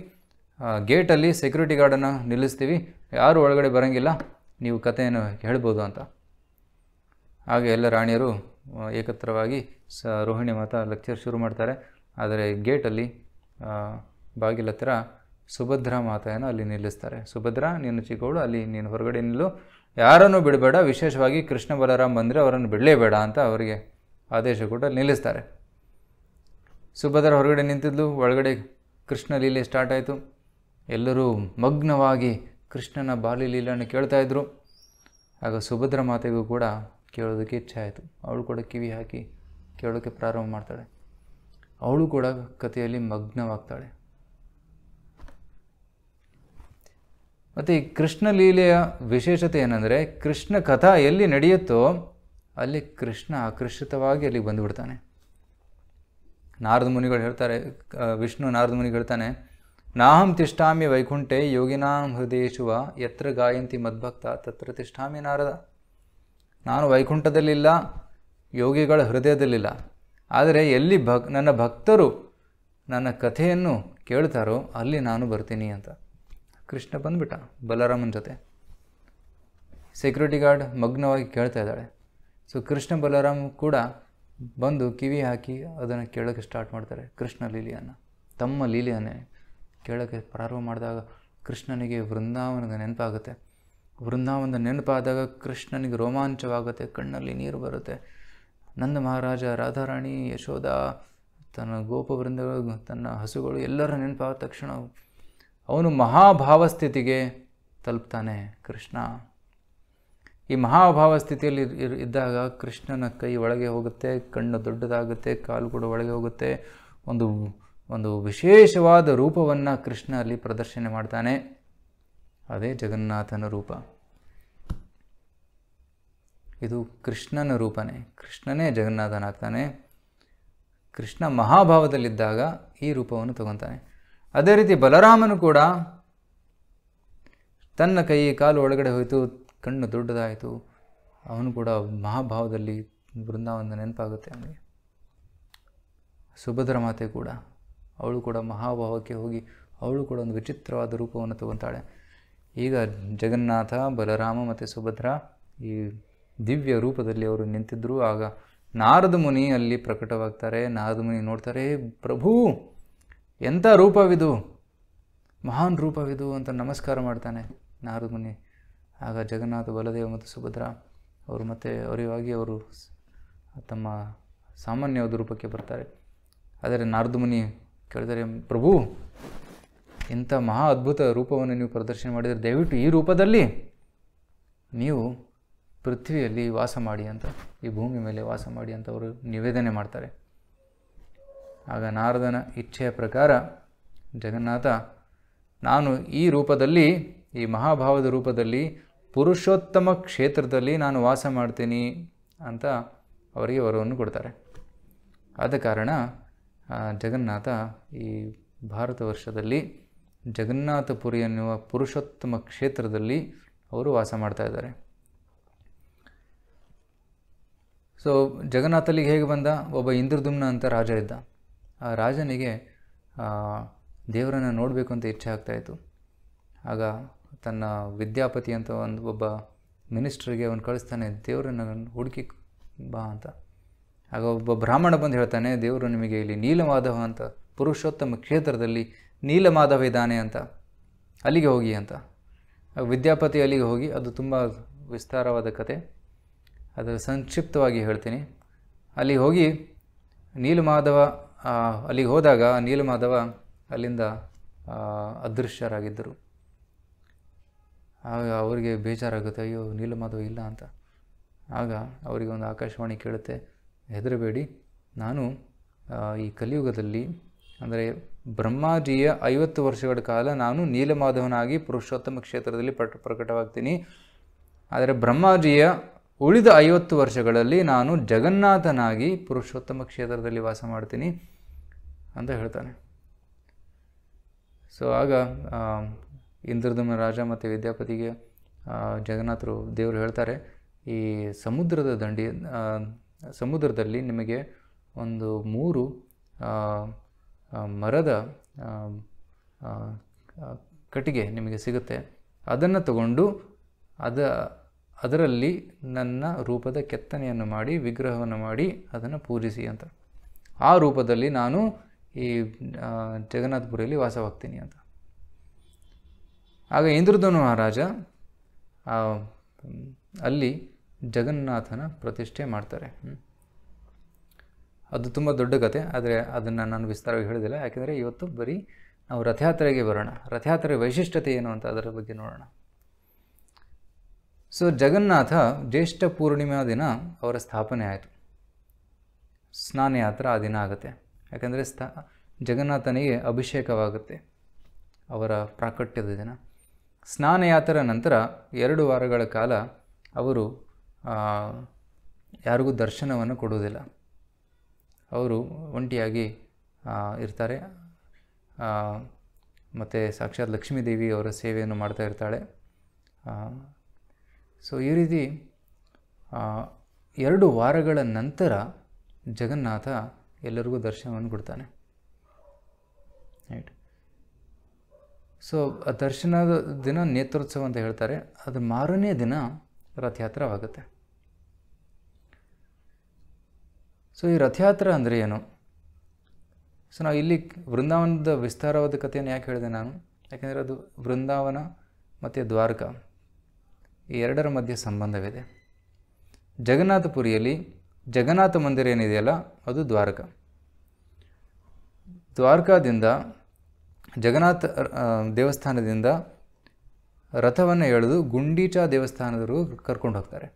ಗೇಟಲ್ಲಿ ಸೆಕ್ಯೂರಿಟಿ ಗಾರ್ಡನ್ನು ನಿಲ್ಲಿಸ್ತೀವಿ ಯಾರು ಒಳಗಡೆ ಬರೋಂಗಿಲ್ಲ ನೀವು ಕಥೆಯನ್ನು ಹೇಳ್ಬೋದು ಅಂತ ಹಾಗೆ ಎಲ್ಲ ರಾಣಿಯರು ಏಕತ್ರವಾಗಿ ಸ ರೋಹಿಣಿ ಮಾತಾ ಲೆಕ್ಚರ್ ಶುರು ಮಾಡ್ತಾರೆ ಆದರೆ ಗೇಟಲ್ಲಿ ಬಾಗಿಲ ಹತ್ರ ಸುಭದ್ರಾ ಮಾತೆಯನ್ನು ಅಲ್ಲಿ ನಿಲ್ಲಿಸ್ತಾರೆ ಸುಭದ್ರಾ ನೀನು ಚಿಕ್ಕವಳು ಅಲ್ಲಿ ನೀನು ಹೊರಗಡೆ ನಿಲ್ಲು ಯಾರನ್ನು ಬಿಡಬೇಡ ವಿಶೇಷವಾಗಿ ಕೃಷ್ಣ ಬಲರಾಮ್ ಬಂದರೆ ಅವರನ್ನು ಬಿಡಲೇಬೇಡ ಅಂತ ಅವರಿಗೆ ಆದೇಶ ಕೊಟ್ಟು ಅಲ್ಲಿ ನಿಲ್ಲಿಸ್ತಾರೆ ಸುಭದ್ರ ಹೊರಗಡೆ ನಿಂತಿದ್ಲು ಒಳಗಡೆ ಕೃಷ್ಣ ಲೀಲೆ ಸ್ಟಾರ್ಟ್ ಆಯಿತು ಎಲ್ಲರೂ ಮಗ್ನವಾಗಿ ಕೃಷ್ಣನ ಬಾಲಿ ಲೀಲೆಯನ್ನು ಕೇಳ್ತಾಯಿದ್ರು ಆಗ ಸುಭದ್ರ ಮಾತೆಗೂ ಕೂಡ ಕೇಳೋದಕ್ಕೆ ಇಚ್ಛೆ ಆಯಿತು ಅವಳು ಕೂಡ ಕಿವಿ ಹಾಕಿ ಕೇಳೋಕ್ಕೆ ಪ್ರಾರಂಭ ಮಾಡ್ತಾಳೆ ಅವಳು ಕೂಡ ಕಥೆಯಲ್ಲಿ ಮಗ್ನವಾಗ್ತಾಳೆ ಮತ್ತು ಈ ಕೃಷ್ಣ ಲೀಲೆಯ ವಿಶೇಷತೆ ಏನಂದರೆ ಕೃಷ್ಣ ಕಥಾ ಎಲ್ಲಿ ನಡೆಯುತ್ತೋ ಅಲ್ಲಿ ಕೃಷ್ಣ ಆಕರ್ಷಿತವಾಗಿ ಅಲ್ಲಿಗೆ ಬಂದುಬಿಡ್ತಾನೆ ನಾರದ ಮುನಿಗಳು ಹೇಳ್ತಾರೆ ವಿಷ್ಣು ನಾರದ ಮುನಿಗಳು ಹೇಳ್ತಾನೆ ನಾಹಂ ತಿಷ್ಠಾಮಿ ವೈಕುಂಠೆ ಯೋಗಿನಾಂ ಹೃದಯೇಶುವ ಯತ್ರ ಗಾಯಂತಿ ಮದ್ಭಕ್ತ ತತ್ರ ತಿಷ್ಠಾಮಿ ನಾರದ ನಾನು ವೈಕುಂಠದಲ್ಲಿಲ್ಲ ಯೋಗಿಗಳ ಹೃದಯದಲ್ಲಿಲ್ಲ ಆದರೆ ಎಲ್ಲಿ ಭಕ್ ನನ್ನ ಭಕ್ತರು ನನ್ನ ಕಥೆಯನ್ನು ಕೇಳ್ತಾರೋ ಅಲ್ಲಿ ನಾನು ಬರ್ತೀನಿ ಅಂತ ಕೃಷ್ಣ ಬಂದುಬಿಟ್ಟ ಬಲರಾಮನ ಜೊತೆ ಸೆಕ್ಯೂರಿಟಿ ಗಾರ್ಡ್ ಮಗ್ನವಾಗಿ ಕೇಳ್ತಾ ಇದ್ದಾಳೆ ಸೊ ಕೃಷ್ಣ ಬಲರಾಮ್ ಕೂಡ ಬಂದು ಕಿವಿ ಹಾಕಿ ಅದನ್ನು ಕೇಳೋಕ್ಕೆ ಸ್ಟಾರ್ಟ್ ಮಾಡ್ತಾರೆ ಕೃಷ್ಣ ಲೀಲೆಯನ್ನು ತಮ್ಮ ಲೀಲೆಯನ್ನೇ ಕೇಳೋಕ್ಕೆ ಪ್ರಾರಂಭ ಮಾಡಿದಾಗ ಕೃಷ್ಣನಿಗೆ ವೃಂದಾವನದ ನೆನಪಾಗುತ್ತೆ ವೃಂದಾವನದ ನೆನಪಾದಾಗ ಕೃಷ್ಣನಿಗೆ ರೋಮಾಂಚವಾಗುತ್ತೆ ಕಣ್ಣಲ್ಲಿ ನೀರು ಬರುತ್ತೆ ನಂದ ಮಹಾರಾಜ ರಾಧಾರಾಣಿ ಯಶೋಧ ತನ್ನ ಗೋಪವೃಂದಗಳು ತನ್ನ ಹಸುಗಳು ಎಲ್ಲರ ನೆನಪಾದ ತಕ್ಷಣ ಅವನು ಮಹಾಭಾವಸ್ಥಿತಿಗೆ ಸ್ಥಿತಿಗೆ ತಲುಪ್ತಾನೆ ಕೃಷ್ಣ ಈ ಮಹಾಭಾವ ಸ್ಥಿತಿಯಲ್ಲಿ ಇದ್ದಾಗ ಕೃಷ್ಣನ ಕೈ ಒಳಗೆ ಹೋಗುತ್ತೆ ಕಣ್ಣು ದೊಡ್ಡದಾಗುತ್ತೆ ಕಾಲು ಕೂಡ ಒಳಗೆ ಹೋಗುತ್ತೆ ಒಂದು ಒಂದು ವಿಶೇಷವಾದ ರೂಪವನ್ನು ಕೃಷ್ಣ ಅಲ್ಲಿ ಪ್ರದರ್ಶನ ಮಾಡ್ತಾನೆ ಅದೇ ಜಗನ್ನಾಥನ ರೂಪ ಇದು ಕೃಷ್ಣನ ರೂಪನೇ ಕೃಷ್ಣನೇ ಜಗನ್ನಾಥನಾಗ್ತಾನೆ ಕೃಷ್ಣ ಮಹಾಭಾವದಲ್ಲಿದ್ದಾಗ ಈ ರೂಪವನ್ನು ತಗೊತಾನೆ ಅದೇ ರೀತಿ ಬಲರಾಮನು ಕೂಡ ತನ್ನ ಕೈ ಕಾಲು ಒಳಗಡೆ ಹೋಯಿತು ಕಣ್ಣು ದೊಡ್ಡದಾಯಿತು ಅವನು ಕೂಡ ಮಹಾಭಾವದಲ್ಲಿ ಬೃಂದಾವನ ನೆನಪಾಗುತ್ತೆ ಅವನಿಗೆ ಸುಭದ್ರ ಮಾತೆ ಕೂಡ ಅವಳು ಕೂಡ ಮಹಾಭಾವಕ್ಕೆ ಹೋಗಿ ಅವಳು ಕೂಡ ಒಂದು ವಿಚಿತ್ರವಾದ ರೂಪವನ್ನು ತಗೊತಾಳೆ ಈಗ ಜಗನ್ನಾಥ ಬಲರಾಮ ಮತ್ತು ಸುಭದ್ರ ಈ ದಿವ್ಯ ರೂಪದಲ್ಲಿ ಅವರು ನಿಂತಿದ್ದರು ಆಗ ನಾರದ ಮುನಿ ಅಲ್ಲಿ ಪ್ರಕಟವಾಗ್ತಾರೆ ನಾರದ ಮುನಿ ನೋಡ್ತಾರೆ ಪ್ರಭು ಎಂಥ ರೂಪವಿದು ಮಹಾನ್ ರೂಪವಿದು ಅಂತ ನಮಸ್ಕಾರ ಮಾಡ್ತಾನೆ ನಾರದ ಮುನಿ ಆಗ ಜಗನ್ನಾಥ ಬಲದೇವ ಮತ್ತು ಸುಭದ್ರ ಅವರು ಮತ್ತೆ ಅವರಿಗಾಗಿ ಅವರು ತಮ್ಮ ಸಾಮಾನ್ಯವಾದ ರೂಪಕ್ಕೆ ಬರ್ತಾರೆ ಆದರೆ ಮುನಿ ಕೇಳಿದರೆ ಪ್ರಭು ಇಂಥ ಮಹಾ ಅದ್ಭುತ ರೂಪವನ್ನು ನೀವು ಪ್ರದರ್ಶನ ಮಾಡಿದರೆ ದಯವಿಟ್ಟು ಈ ರೂಪದಲ್ಲಿ ನೀವು ಪೃಥ್ವಿಯಲ್ಲಿ ವಾಸ ಮಾಡಿ ಅಂತ ಈ ಭೂಮಿ ಮೇಲೆ ವಾಸ ಮಾಡಿ ಅಂತ ಅವರು ನಿವೇದನೆ ಮಾಡ್ತಾರೆ ಆಗ ನಾರದನ ಇಚ್ಛೆಯ ಪ್ರಕಾರ ಜಗನ್ನಾಥ ನಾನು ಈ ರೂಪದಲ್ಲಿ ಈ ಮಹಾಭಾವದ ರೂಪದಲ್ಲಿ ಪುರುಷೋತ್ತಮ ಕ್ಷೇತ್ರದಲ್ಲಿ ನಾನು ವಾಸ ಮಾಡ್ತೀನಿ ಅಂತ ಅವರಿಗೆ ವರವನ್ನು ಕೊಡ್ತಾರೆ ಆದ ಕಾರಣ ಜಗನ್ನಾಥ ಈ ಭಾರತ ವರ್ಷದಲ್ಲಿ ಜಗನ್ನಾಥಪುರಿ ಎನ್ನುವ ಪುರುಷೋತ್ತಮ ಕ್ಷೇತ್ರದಲ್ಲಿ ಅವರು ವಾಸ ಮಾಡ್ತಾ ಇದ್ದಾರೆ ಸೊ ಜಗನ್ನಾಥಲ್ಲಿಗೆ ಹೇಗೆ ಬಂದ ಒಬ್ಬ ಇಂದ್ರದುಮ್ನ ಅಂತ ರಾಜ ಇದ್ದ ಆ ರಾಜನಿಗೆ ದೇವರನ್ನು ನೋಡಬೇಕು ಅಂತ ಇಚ್ಛೆ ಆಗ್ತಾಯಿತ್ತು ಆಗ ತನ್ನ ವಿದ್ಯಾಪತಿ ಅಂತ ಒಂದು ಒಬ್ಬ ಮಿನಿಸ್ಟ್ರಿಗೆ ಅವನು ಕಳಿಸ್ತಾನೆ ದೇವರನ್ನ ಹುಡುಕಿ ಬಾ ಅಂತ ಆಗ ಒಬ್ಬ ಬ್ರಾಹ್ಮಣ ಬಂದು ಹೇಳ್ತಾನೆ ದೇವರು ನಿಮಗೆ ಇಲ್ಲಿ ನೀಲಮಾಧವ ಅಂತ ಪುರುಷೋತ್ತಮ ಕ್ಷೇತ್ರದಲ್ಲಿ ನೀಲಮಾಧವ ಇದ್ದಾನೆ ಅಂತ ಅಲ್ಲಿಗೆ ಹೋಗಿ ಅಂತ ವಿದ್ಯಾಪತಿ ಅಲ್ಲಿಗೆ ಹೋಗಿ ಅದು ತುಂಬ ವಿಸ್ತಾರವಾದ ಕತೆ ಅದರ ಸಂಕ್ಷಿಪ್ತವಾಗಿ ಹೇಳ್ತೀನಿ ಅಲ್ಲಿಗೆ ಹೋಗಿ ಮಾಧವ ಅಲ್ಲಿಗೆ ಹೋದಾಗ ಮಾಧವ ಅಲ್ಲಿಂದ ಅದೃಶ್ಯರಾಗಿದ್ದರು ಆಗ ಅವರಿಗೆ ಬೇಜಾರಾಗುತ್ತೆ ಅಯ್ಯೋ ನೀಲಮಾಧವ ಇಲ್ಲ ಅಂತ ಆಗ ಅವರಿಗೆ ಒಂದು ಆಕಾಶವಾಣಿ ಕೇಳುತ್ತೆ ಹೆದರಬೇಡಿ ನಾನು ಈ ಕಲಿಯುಗದಲ್ಲಿ ಅಂದರೆ ಬ್ರಹ್ಮಾಜಿಯ ಐವತ್ತು ವರ್ಷಗಳ ಕಾಲ ನಾನು ನೀಲಮಾಧವನಾಗಿ ಪುರುಷೋತ್ತಮ ಕ್ಷೇತ್ರದಲ್ಲಿ ಪಟ ಪ್ರಕಟವಾಗ್ತೀನಿ ಆದರೆ ಬ್ರಹ್ಮಾಜಿಯ ಉಳಿದ ಐವತ್ತು ವರ್ಷಗಳಲ್ಲಿ ನಾನು ಜಗನ್ನಾಥನಾಗಿ ಪುರುಷೋತ್ತಮ ಕ್ಷೇತ್ರದಲ್ಲಿ ವಾಸ ಮಾಡ್ತೀನಿ ಅಂತ ಹೇಳ್ತಾನೆ ಸೊ ಆಗ ಇಂದ್ರದಮನ ರಾಜ ಮತ್ತು ವಿದ್ಯಾಪತಿಗೆ ಜಗನ್ನಾಥರು ದೇವರು ಹೇಳ್ತಾರೆ ಈ ಸಮುದ್ರದ ದಂಡಿ ಸಮುದ್ರದಲ್ಲಿ ನಿಮಗೆ ಒಂದು ಮೂರು ಮರದ ಕಟ್ಟಿಗೆ ನಿಮಗೆ ಸಿಗುತ್ತೆ ಅದನ್ನು ತಗೊಂಡು ಅದ ಅದರಲ್ಲಿ ನನ್ನ ರೂಪದ ಕೆತ್ತನೆಯನ್ನು ಮಾಡಿ ವಿಗ್ರಹವನ್ನು ಮಾಡಿ ಅದನ್ನು ಪೂಜಿಸಿ ಅಂತ ಆ ರೂಪದಲ್ಲಿ ನಾನು ಈ ಜಗನ್ನಾಥಪುರಿಯಲ್ಲಿ ವಾಸವಾಗ್ತೀನಿ ಅಂತ ಆಗ ಇಂದ್ರಧನು ಮಹಾರಾಜ ಅಲ್ಲಿ ಜಗನ್ನಾಥನ ಪ್ರತಿಷ್ಠೆ ಮಾಡ್ತಾರೆ ಅದು ತುಂಬ ದೊಡ್ಡ ಕತೆ ಆದರೆ ಅದನ್ನು ನಾನು ವಿಸ್ತಾರವಾಗಿ ಹೇಳಿದಿಲ್ಲ ಯಾಕೆಂದರೆ ಇವತ್ತು ಬರೀ ನಾವು ರಥಯಾತ್ರೆಗೆ ಬರೋಣ ರಥಯಾತ್ರೆ ವೈಶಿಷ್ಟ್ಯತೆ ಏನು ಅಂತ ಅದರ ಬಗ್ಗೆ ನೋಡೋಣ ಸೊ ಜಗನ್ನಾಥ ಜ್ಯೇಷ್ಠ ಪೂರ್ಣಿಮಾ ದಿನ ಅವರ ಸ್ಥಾಪನೆ ಆಯಿತು ಸ್ನಾನಯಾತ್ರ ಆ ದಿನ ಆಗುತ್ತೆ ಯಾಕೆಂದರೆ ಸ್ಥಾ ಜಗನ್ನಾಥನಿಗೆ ಅಭಿಷೇಕವಾಗುತ್ತೆ ಅವರ ಪ್ರಾಕಟ್ಯದ ದಿನ ಸ್ನಾನಯಾತ್ರೆಯ ನಂತರ ಎರಡು ವಾರಗಳ ಕಾಲ ಅವರು ಯಾರಿಗೂ ದರ್ಶನವನ್ನು ಕೊಡುವುದಿಲ್ಲ ಅವರು ಒಂಟಿಯಾಗಿ ಇರ್ತಾರೆ ಮತ್ತು ಸಾಕ್ಷಾತ್ ಲಕ್ಷ್ಮೀದೇವಿ ಅವರ ಸೇವೆಯನ್ನು ಮಾಡ್ತಾ ಇರ್ತಾಳೆ ಸೊ ಈ ರೀತಿ ಎರಡು ವಾರಗಳ ನಂತರ ಜಗನ್ನಾಥ ಎಲ್ಲರಿಗೂ ದರ್ಶನವನ್ನು ಕೊಡ್ತಾನೆ ರೈಟ್ ಸೊ ದರ್ಶನದ ದಿನ ನೇತ್ರೋತ್ಸವ ಅಂತ ಹೇಳ್ತಾರೆ ಅದು ಮಾರನೇ ದಿನ ರಥಯಾತ್ರವಾಗುತ್ತೆ ಸೊ ಈ ರಥಯಾತ್ರೆ ಅಂದರೆ ಏನು ಸೊ ನಾವು ಇಲ್ಲಿ ವೃಂದಾವನದ ವಿಸ್ತಾರವಾದ ಕಥೆಯನ್ನು ಯಾಕೆ ಹೇಳಿದೆ ನಾನು ಯಾಕೆಂದರೆ ಅದು ವೃಂದಾವನ ಮತ್ತು ದ್ವಾರಕ ಈ ಎರಡರ ಮಧ್ಯೆ ಸಂಬಂಧವಿದೆ ಜಗನ್ನಾಥಪುರಿಯಲ್ಲಿ ಜಗನ್ನಾಥ ಮಂದಿರ ಏನಿದೆಯಲ್ಲ ಅದು ದ್ವಾರಕ ದ್ವಾರಕಾದಿಂದ ಜಗನ್ನಾಥ ದೇವಸ್ಥಾನದಿಂದ ರಥವನ್ನು ಎಳೆದು ಗುಂಡೀಚಾ ದೇವಸ್ಥಾನದವರು ಕರ್ಕೊಂಡು ಹೋಗ್ತಾರೆ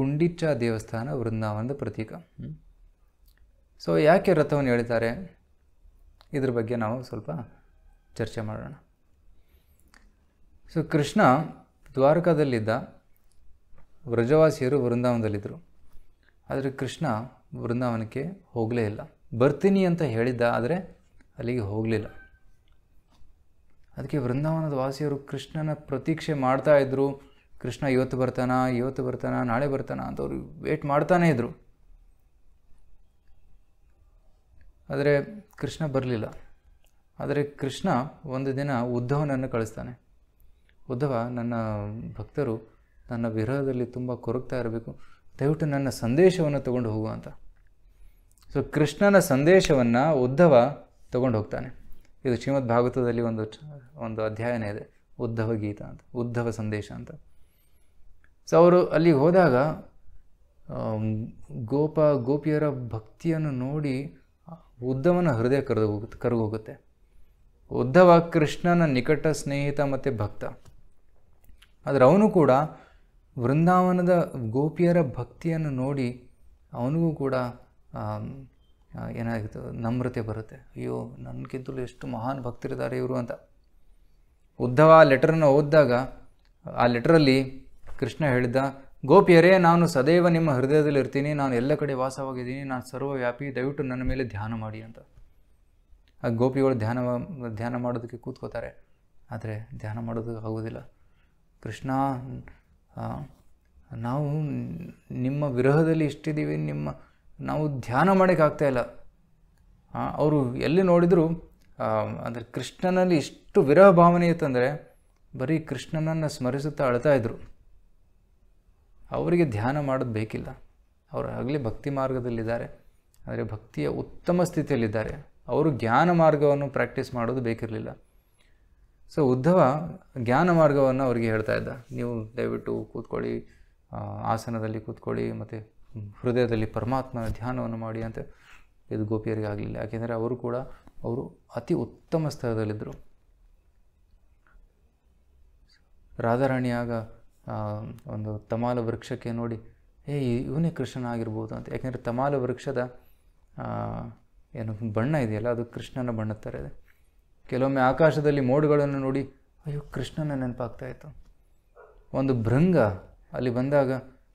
ಗುಂಡೀಚಾ ದೇವಸ್ಥಾನ ವೃಂದಾವನದ ಪ್ರತೀಕ ಸೊ ಯಾಕೆ ರಥವನ್ನು ಹೇಳಿದ್ದಾರೆ ಇದ್ರ ಬಗ್ಗೆ ನಾವು ಸ್ವಲ್ಪ ಚರ್ಚೆ ಮಾಡೋಣ ಸೊ ಕೃಷ್ಣ ದ್ವಾರಕಾದಲ್ಲಿದ್ದ ವ್ರಜವಾಸಿಯರು ವೃಂದಾವನದಲ್ಲಿದ್ದರು ಆದರೆ ಕೃಷ್ಣ ವೃಂದಾವನಕ್ಕೆ ಹೋಗಲೇ ಇಲ್ಲ ಬರ್ತೀನಿ ಅಂತ ಹೇಳಿದ್ದ ಆದರೆ ಅಲ್ಲಿಗೆ ಹೋಗಲಿಲ್ಲ ಅದಕ್ಕೆ ವೃಂದಾವನದ ವಾಸಿಯವರು ಕೃಷ್ಣನ ಪ್ರತೀಕ್ಷೆ ಮಾಡ್ತಾ ಇದ್ದರು ಕೃಷ್ಣ ಇವತ್ತು ಬರ್ತಾನ ಇವತ್ತು ಬರ್ತಾನ ನಾಳೆ ಬರ್ತಾನ ಅಂತ ಅವರು ವೇಟ್ ಮಾಡ್ತಾನೇ ಇದ್ದರು ಆದರೆ ಕೃಷ್ಣ ಬರಲಿಲ್ಲ ಆದರೆ ಕೃಷ್ಣ ಒಂದು ದಿನ ಉದ್ಧವನನ್ನು ಕಳಿಸ್ತಾನೆ ಉದ್ಧವ ನನ್ನ ಭಕ್ತರು ನನ್ನ ವಿರಹದಲ್ಲಿ ತುಂಬ ಕೊರಗ್ತಾ ಇರಬೇಕು ದಯವಿಟ್ಟು ನನ್ನ ಸಂದೇಶವನ್ನು ತಗೊಂಡು ಹೋಗುವ ಅಂತ ಸೊ ಕೃಷ್ಣನ ಸಂದೇಶವನ್ನು ಉದ್ಧವ ತಗೊಂಡು ಹೋಗ್ತಾನೆ ಇದು ಶ್ರೀಮದ್ ಭಾಗವತದಲ್ಲಿ ಒಂದು ಒಂದು ಅಧ್ಯಯನ ಇದೆ ಉದ್ಧವ ಗೀತ ಅಂತ ಉದ್ಧವ ಸಂದೇಶ ಅಂತ ಸೊ ಅವರು ಅಲ್ಲಿಗೆ ಹೋದಾಗ ಗೋಪ ಗೋಪಿಯರ ಭಕ್ತಿಯನ್ನು ನೋಡಿ ಉದ್ದವನ ಹೃದಯ ಕರೆದು ಹೋಗುತ್ತೆ ಕರಗೋಗುತ್ತೆ ಉದ್ಧವ ಕೃಷ್ಣನ ನಿಕಟ ಸ್ನೇಹಿತ ಮತ್ತು ಭಕ್ತ ಆದರೆ ಅವನು ಕೂಡ ವೃಂದಾವನದ ಗೋಪಿಯರ ಭಕ್ತಿಯನ್ನು ನೋಡಿ ಅವನಿಗೂ ಕೂಡ ಏನಾಗಿತ್ತು ನಮ್ರತೆ ಬರುತ್ತೆ ಅಯ್ಯೋ ನನಗಿಂತಲೂ ಎಷ್ಟು ಮಹಾನ್ ಭಕ್ತರಿದ್ದಾರೆ ಇವರು ಅಂತ ಉದ್ಧವ ಆ ಲೆಟರನ್ನು ಓದಿದಾಗ ಆ ಲೆಟ್ರಲ್ಲಿ ಕೃಷ್ಣ ಹೇಳಿದ ಗೋಪಿಯರೇ ನಾನು ಸದೈವ ನಿಮ್ಮ ಹೃದಯದಲ್ಲಿ ಇರ್ತೀನಿ ನಾನು ಎಲ್ಲ ಕಡೆ ವಾಸವಾಗಿದ್ದೀನಿ ನಾನು ಸರ್ವವ್ಯಾಪಿ ದಯವಿಟ್ಟು ನನ್ನ ಮೇಲೆ ಧ್ಯಾನ ಮಾಡಿ ಅಂತ ಆ ಗೋಪಿಗಳು ಧ್ಯಾನ ಧ್ಯಾನ ಮಾಡೋದಕ್ಕೆ ಕೂತ್ಕೋತಾರೆ ಆದರೆ ಧ್ಯಾನ ಮಾಡೋದಕ್ಕೆ ಆಗೋದಿಲ್ಲ ಕೃಷ್ಣ ನಾವು ನಿಮ್ಮ ವಿರಹದಲ್ಲಿ ಇಷ್ಟಿದ್ದೀವಿ ನಿಮ್ಮ ನಾವು ಧ್ಯಾನ ಮಾಡೋಕ್ಕಾಗ್ತಾ ಇಲ್ಲ ಅವರು ಎಲ್ಲಿ ನೋಡಿದರೂ ಅಂದರೆ ಕೃಷ್ಣನಲ್ಲಿ ಇಷ್ಟು ವಿರಹ ಭಾವನೆ ಇತ್ತಂದರೆ ಬರೀ ಕೃಷ್ಣನನ್ನು ಸ್ಮರಿಸುತ್ತಾ ಅಳ್ತಾ ಇದ್ದರು ಅವರಿಗೆ ಧ್ಯಾನ ಮಾಡೋದು ಬೇಕಿಲ್ಲ ಅವರು ಆಗಲೇ ಭಕ್ತಿ ಮಾರ್ಗದಲ್ಲಿದ್ದಾರೆ ಆದರೆ ಭಕ್ತಿಯ ಉತ್ತಮ ಸ್ಥಿತಿಯಲ್ಲಿದ್ದಾರೆ ಅವರು ಜ್ಞಾನ ಮಾರ್ಗವನ್ನು ಪ್ರಾಕ್ಟೀಸ್ ಮಾಡೋದು ಬೇಕಿರಲಿಲ್ಲ ಸೊ ಉದ್ಧವ ಜ್ಞಾನ ಮಾರ್ಗವನ್ನು ಅವರಿಗೆ ಹೇಳ್ತಾ ಇದ್ದ ನೀವು ದಯವಿಟ್ಟು ಕೂತ್ಕೊಳ್ಳಿ ಆಸನದಲ್ಲಿ ಕೂತ್ಕೊಳ್ಳಿ ಮತ್ತು ಹೃದಯದಲ್ಲಿ ಪರಮಾತ್ಮನ ಧ್ಯಾನವನ್ನು ಮಾಡಿ ಅಂತ ಇದು ಗೋಪಿಯರಿಗೆ ಆಗಲಿಲ್ಲ ಯಾಕೆಂದರೆ ಅವರು ಕೂಡ ಅವರು ಅತಿ ಉತ್ತಮ ಸ್ಥಳದಲ್ಲಿದ್ದರು ರಾಧಾರಾಣಿಯಾಗ ಒಂದು ತಮಾಲ ವೃಕ್ಷಕ್ಕೆ ನೋಡಿ ಏ ಇವನೇ ಕೃಷ್ಣನ ಆಗಿರ್ಬೋದು ಅಂತ ಯಾಕೆಂದರೆ ತಮಾಲ ವೃಕ್ಷದ ಏನು ಬಣ್ಣ ಇದೆಯಲ್ಲ ಅದು ಕೃಷ್ಣನ ಬಣ್ಣ ಥರ ಇದೆ ಕೆಲವೊಮ್ಮೆ ಆಕಾಶದಲ್ಲಿ ಮೋಡುಗಳನ್ನು ನೋಡಿ ಅಯ್ಯೋ ಕೃಷ್ಣನ ನೆನಪಾಗ್ತಾಯಿತ್ತು ಒಂದು ಭೃಂಗ ಅಲ್ಲಿ ಬಂದಾಗ